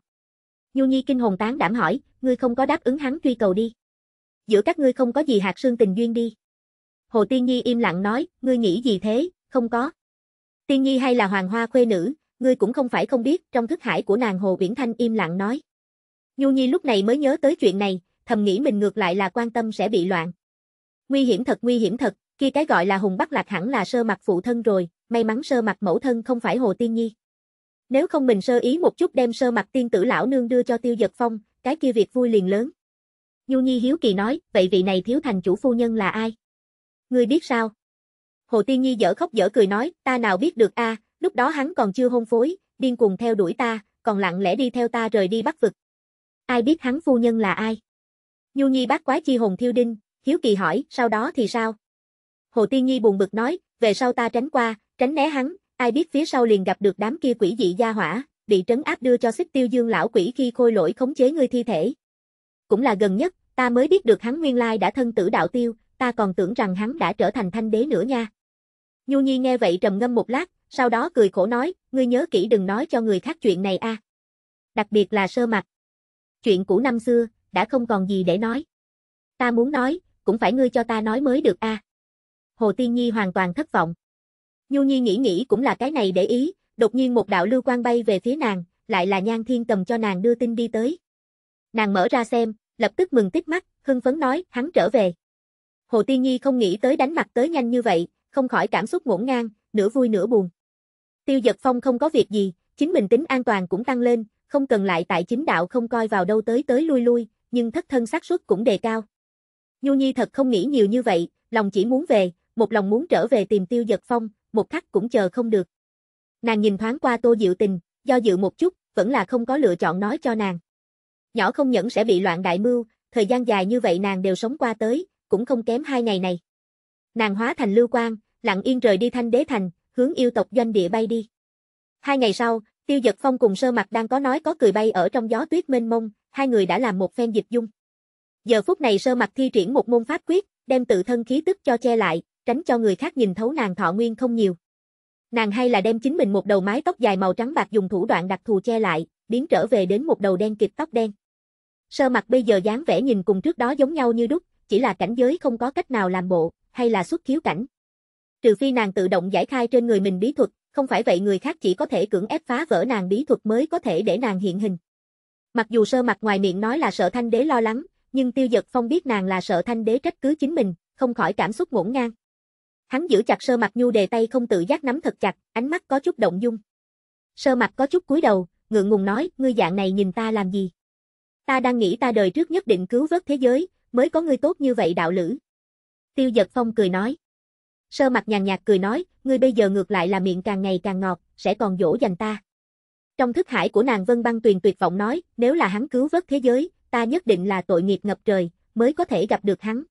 Nhu Nhi kinh hồn tán đảm hỏi, ngươi không có đáp ứng hắn truy cầu đi. Giữa các ngươi không có gì hạt sương tình duyên đi. Hồ Tiên Nhi im lặng nói, ngươi nghĩ gì thế, không có. Tiên Nhi hay là hoàng hoa khuê nữ, ngươi cũng không phải không biết, trong thức hải của nàng Hồ Viễn Thanh im lặng nói. Nhu Nhi lúc này mới nhớ tới chuyện này, thầm nghĩ mình ngược lại là quan tâm sẽ bị loạn. Nguy hiểm thật nguy hiểm thật, khi cái gọi là hùng bắt lạc hẳn là sơ mặt phụ thân rồi, may mắn sơ mặt mẫu thân không phải Hồ Tiên Nhi. Nếu không mình sơ ý một chút đem sơ mặt tiên tử lão nương đưa cho tiêu giật phong, cái kia việc vui liền lớn. Nhu Nhi hiếu kỳ nói, vậy vị này thiếu thành chủ phu nhân là ai? Ngươi biết sao? Hồ Tiên Nhi dở khóc dở cười nói, ta nào biết được a, à, lúc đó hắn còn chưa hôn phối, điên cuồng theo đuổi ta, còn lặng lẽ đi theo ta rời đi bắt vực. Ai biết hắn phu nhân là ai? Nhu Nhi bác quái chi hồn thiêu đinh, hiếu kỳ hỏi, sau đó thì sao? Hồ Tiên Nhi buồn bực nói, về sau ta tránh qua, tránh né hắn, ai biết phía sau liền gặp được đám kia quỷ dị gia hỏa, bị trấn áp đưa cho xích tiêu dương lão quỷ khi khôi lỗi khống chế ngươi thi thể. Cũng là gần nhất, ta mới biết được hắn nguyên lai đã thân tử đạo tiêu, ta còn tưởng rằng hắn đã trở thành thanh đế nữa nha. Nhu Nhi nghe vậy trầm ngâm một lát, sau đó cười khổ nói, ngươi nhớ kỹ đừng nói cho người khác chuyện này a. À. Đặc biệt là sơ mặt. Chuyện cũ năm xưa, đã không còn gì để nói. Ta muốn nói, cũng phải ngươi cho ta nói mới được a. À. Hồ Tiên Nhi hoàn toàn thất vọng. Nhu Nhi nghĩ nghĩ cũng là cái này để ý, đột nhiên một đạo lưu quang bay về phía nàng, lại là Nhan Thiên Tầm cho nàng đưa tin đi tới. Nàng mở ra xem, lập tức mừng tít mắt, hưng phấn nói, hắn trở về. Hồ Tiên Nhi không nghĩ tới đánh mặt tới nhanh như vậy, không khỏi cảm xúc ngổn ngang, nửa vui nửa buồn. Tiêu Dật Phong không có việc gì, chính mình tính an toàn cũng tăng lên, không cần lại tại chính đạo không coi vào đâu tới tới lui lui, nhưng thất thân xác suất cũng đề cao. Nhu Nhi thật không nghĩ nhiều như vậy, lòng chỉ muốn về, một lòng muốn trở về tìm tiêu giật phong, một khắc cũng chờ không được. Nàng nhìn thoáng qua tô diệu tình, do dự một chút, vẫn là không có lựa chọn nói cho nàng. Nhỏ không nhẫn sẽ bị loạn đại mưu, thời gian dài như vậy nàng đều sống qua tới, cũng không kém hai ngày này. Nàng hóa thành lưu quang, lặng yên rời đi thanh đế thành, hướng yêu tộc doanh địa bay đi. Hai ngày sau, Tiêu Dật Phong cùng Sơ Mặc đang có nói có cười bay ở trong gió tuyết mênh mông, hai người đã làm một phen dịch dung. Giờ phút này Sơ Mặc thi triển một môn pháp quyết, đem tự thân khí tức cho che lại, tránh cho người khác nhìn thấu nàng thọ nguyên không nhiều. Nàng hay là đem chính mình một đầu mái tóc dài màu trắng bạc dùng thủ đoạn đặc thù che lại, biến trở về đến một đầu đen kịp tóc đen. Sơ mặt bây giờ dáng vẻ nhìn cùng trước đó giống nhau như đúc, chỉ là cảnh giới không có cách nào làm bộ, hay là xuất khiếu cảnh. Trừ phi nàng tự động giải khai trên người mình bí thuật, không phải vậy người khác chỉ có thể cưỡng ép phá vỡ nàng bí thuật mới có thể để nàng hiện hình. Mặc dù sơ mặt ngoài miệng nói là sợ thanh đế lo lắng, nhưng tiêu giật phong biết nàng là sợ thanh đế trách cứ chính mình, không khỏi cảm xúc ngổn ngang. Hắn giữ chặt sơ mặt nhu đề tay không tự giác nắm thật chặt, ánh mắt có chút động dung. Sơ mặt có chút cúi đầu, ngượng ngùng nói, ngươi dạng này nhìn ta làm gì? Ta đang nghĩ ta đời trước nhất định cứu vớt thế giới, mới có ngươi tốt như vậy đạo lữ. Tiêu giật phong cười nói. Sơ mặt nhàn nhạt cười nói, ngươi bây giờ ngược lại là miệng càng ngày càng ngọt, sẽ còn dỗ dành ta. Trong thức hải của nàng Vân Băng Tuyền tuyệt vọng nói, nếu là hắn cứu vớt thế giới, ta nhất định là tội nghiệp ngập trời, mới có thể gặp được hắn.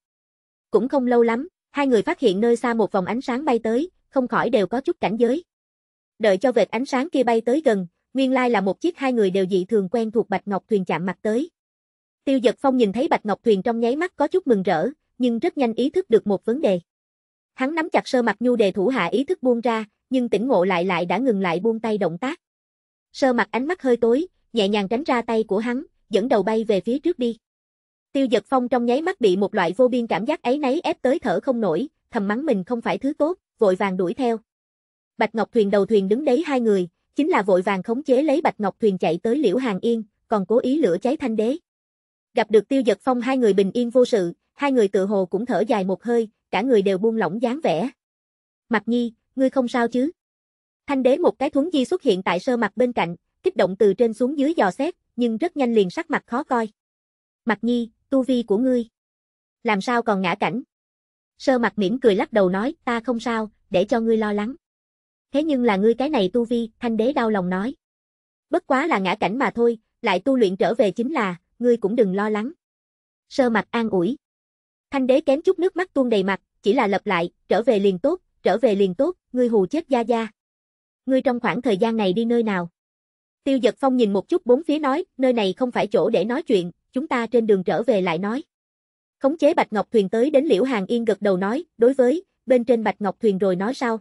Cũng không lâu lắm, Hai người phát hiện nơi xa một vòng ánh sáng bay tới, không khỏi đều có chút cảnh giới. Đợi cho vệt ánh sáng kia bay tới gần, nguyên lai là một chiếc hai người đều dị thường quen thuộc Bạch Ngọc thuyền chạm mặt tới. Tiêu Dật Phong nhìn thấy Bạch Ngọc thuyền trong nháy mắt có chút mừng rỡ, nhưng rất nhanh ý thức được một vấn đề. Hắn nắm chặt Sơ mặt Nhu đề thủ hạ ý thức buông ra, nhưng tỉnh ngộ lại lại đã ngừng lại buông tay động tác. Sơ mặt ánh mắt hơi tối, nhẹ nhàng tránh ra tay của hắn, dẫn đầu bay về phía trước đi. Tiêu giật phong trong nháy mắt bị một loại vô biên cảm giác ấy nấy ép tới thở không nổi, thầm mắng mình không phải thứ tốt, vội vàng đuổi theo. Bạch Ngọc Thuyền đầu thuyền đứng đấy hai người, chính là vội vàng khống chế lấy Bạch Ngọc Thuyền chạy tới Liễu Hàng Yên, còn cố ý lửa cháy thanh đế. Gặp được tiêu giật phong hai người bình yên vô sự, hai người tự hồ cũng thở dài một hơi, cả người đều buông lỏng dáng vẻ. Mặt nhi, ngươi không sao chứ? Thanh đế một cái thuấn di xuất hiện tại sơ mặt bên cạnh, kích động từ trên xuống dưới dò xét, nhưng rất nhanh liền sắc mặt khó coi. Mặt nhi, tu vi của ngươi. Làm sao còn ngã cảnh? Sơ mặt mỉm cười lắc đầu nói, ta không sao, để cho ngươi lo lắng. Thế nhưng là ngươi cái này tu vi, thanh đế đau lòng nói. Bất quá là ngã cảnh mà thôi, lại tu luyện trở về chính là, ngươi cũng đừng lo lắng. Sơ mặt an ủi. Thanh đế kém chút nước mắt tuôn đầy mặt, chỉ là lặp lại, trở về liền tốt, trở về liền tốt, ngươi hù chết gia gia. Ngươi trong khoảng thời gian này đi nơi nào? Tiêu giật phong nhìn một chút bốn phía nói, nơi này không phải chỗ để nói chuyện, chúng ta trên đường trở về lại nói. Khống chế Bạch Ngọc Thuyền tới đến Liễu Hàng Yên gật đầu nói, đối với, bên trên Bạch Ngọc Thuyền rồi nói sao,